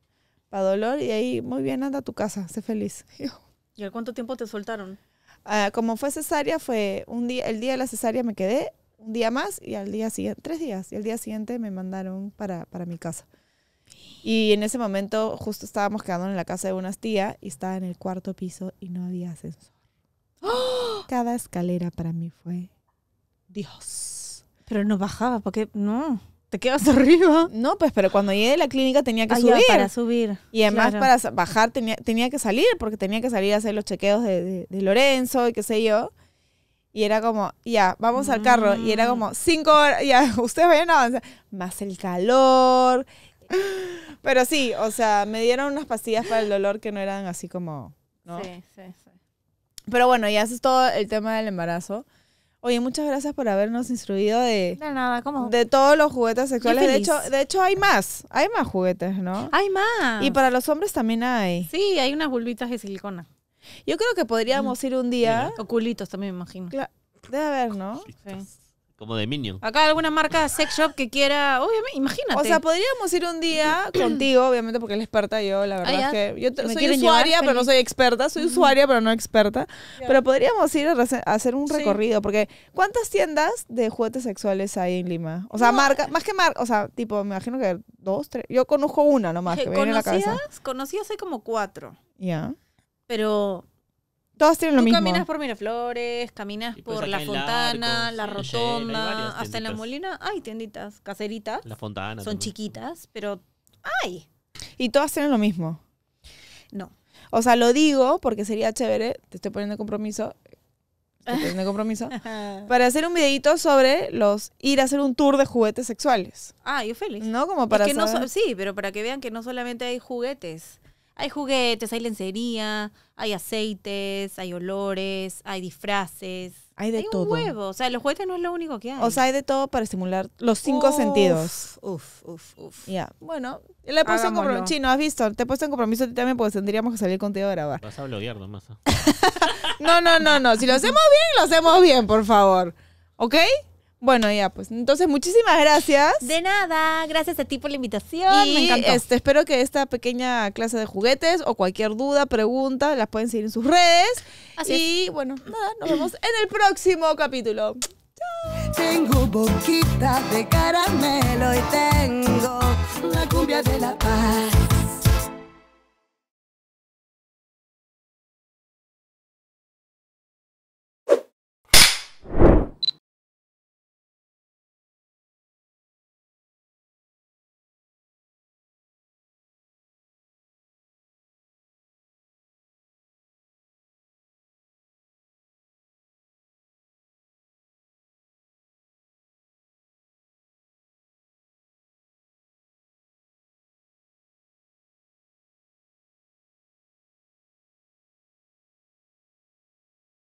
para dolor y ahí, muy bien, anda a tu casa, sé feliz. ¿Y al cuánto tiempo te soltaron? Ah, como fue cesárea, fue un día, el día de la cesárea me quedé un día más y al día siguiente, tres días, y al día siguiente me mandaron para, para mi casa. Y en ese momento justo estábamos quedando en la casa de unas tías y estaba en el cuarto piso y no había ascenso. Cada escalera para mí fue Dios. Pero no bajaba, porque no, te quedas arriba. No, pues, pero cuando llegué de la clínica tenía que ah, subir. Para subir. Y además para bajar tenía, que salir, porque tenía que salir a hacer los chequeos de, Lorenzo y qué sé yo. Y era como, ya, vamos al carro. Y era como, mm. cinco horas, ya, ustedes vayan a avanzar. Más el calor. Pero sí, o sea, me dieron unas pastillas para el dolor que no eran así como, ¿no? Sí, sí. Pero bueno, ya es todo el tema del embarazo. Oye, muchas gracias por habernos instruido de... De nada, ¿cómo? De todos los juguetes sexuales. De hecho, de hecho, hay más. Hay más juguetes, ¿no? Hay más. Y para los hombres también hay. Sí, hay unas bulbitas de silicona. Yo creo que podríamos mm. ir un día... O también, me imagino. Debe haber, ¿no? Sí. Como de Minion. Acá alguna marca sex shop que quiera. Obviamente, imagínate. O sea, podríamos ir un día contigo, obviamente, porque es la experta yo, la ah, verdad que. Yo soy usuaria, pero no soy experta. Soy usuaria, pero no experta. Pero podríamos ir a hacer un recorrido, porque ¿cuántas tiendas de juguetes sexuales hay en Lima? O sea, marca, más que marca, o sea, tipo, me imagino que dos, tres. Yo conozco una nomás que viene a la casa. Conocidas hay como cuatro. Ya. Pero Todas tienen lo Tú mismo. caminas por Miraflores, caminas pues por La Fontana, La Rotonda, hasta en La Molina hay tienditas caseritas. La Fontana. Son chiquitas, pero hay. Y todas tienen lo mismo. No. O sea, lo digo porque sería chévere, te estoy poniendo compromiso, estoy poniendo compromiso, para hacer un videito sobre los ir a hacer un tour de juguetes sexuales. Ah, yo feliz. ¿No? Como para sí, pero para que vean que no solamente hay juguetes, hay juguetes, hay lencería, hay aceites, hay olores, hay disfraces. Hay de hay todo. Un huevo. O sea, los juguetes no es lo único que hay. O sea, hay de todo para estimular los cinco sentidos. Uf, uf, uf. Ya. Bueno, le he puesto compromiso. Chino, has visto, te he puesto en compromiso a ti también porque tendríamos que salir contigo a grabar. Vas a bloguear nomás. no, no, no, no. Si lo hacemos bien, lo hacemos bien, por favor. ¿Ok? Bueno, ya, pues. Entonces, muchísimas gracias. De nada, gracias a ti por la invitación. Me encantó. Este, espero que esta pequeña clase de juguetes o cualquier duda, pregunta, las pueden seguir en sus redes. Así y bueno, nada, nos vemos en el próximo capítulo. ¡Chao! Tengo de caramelo y tengo la cumbia de la paz.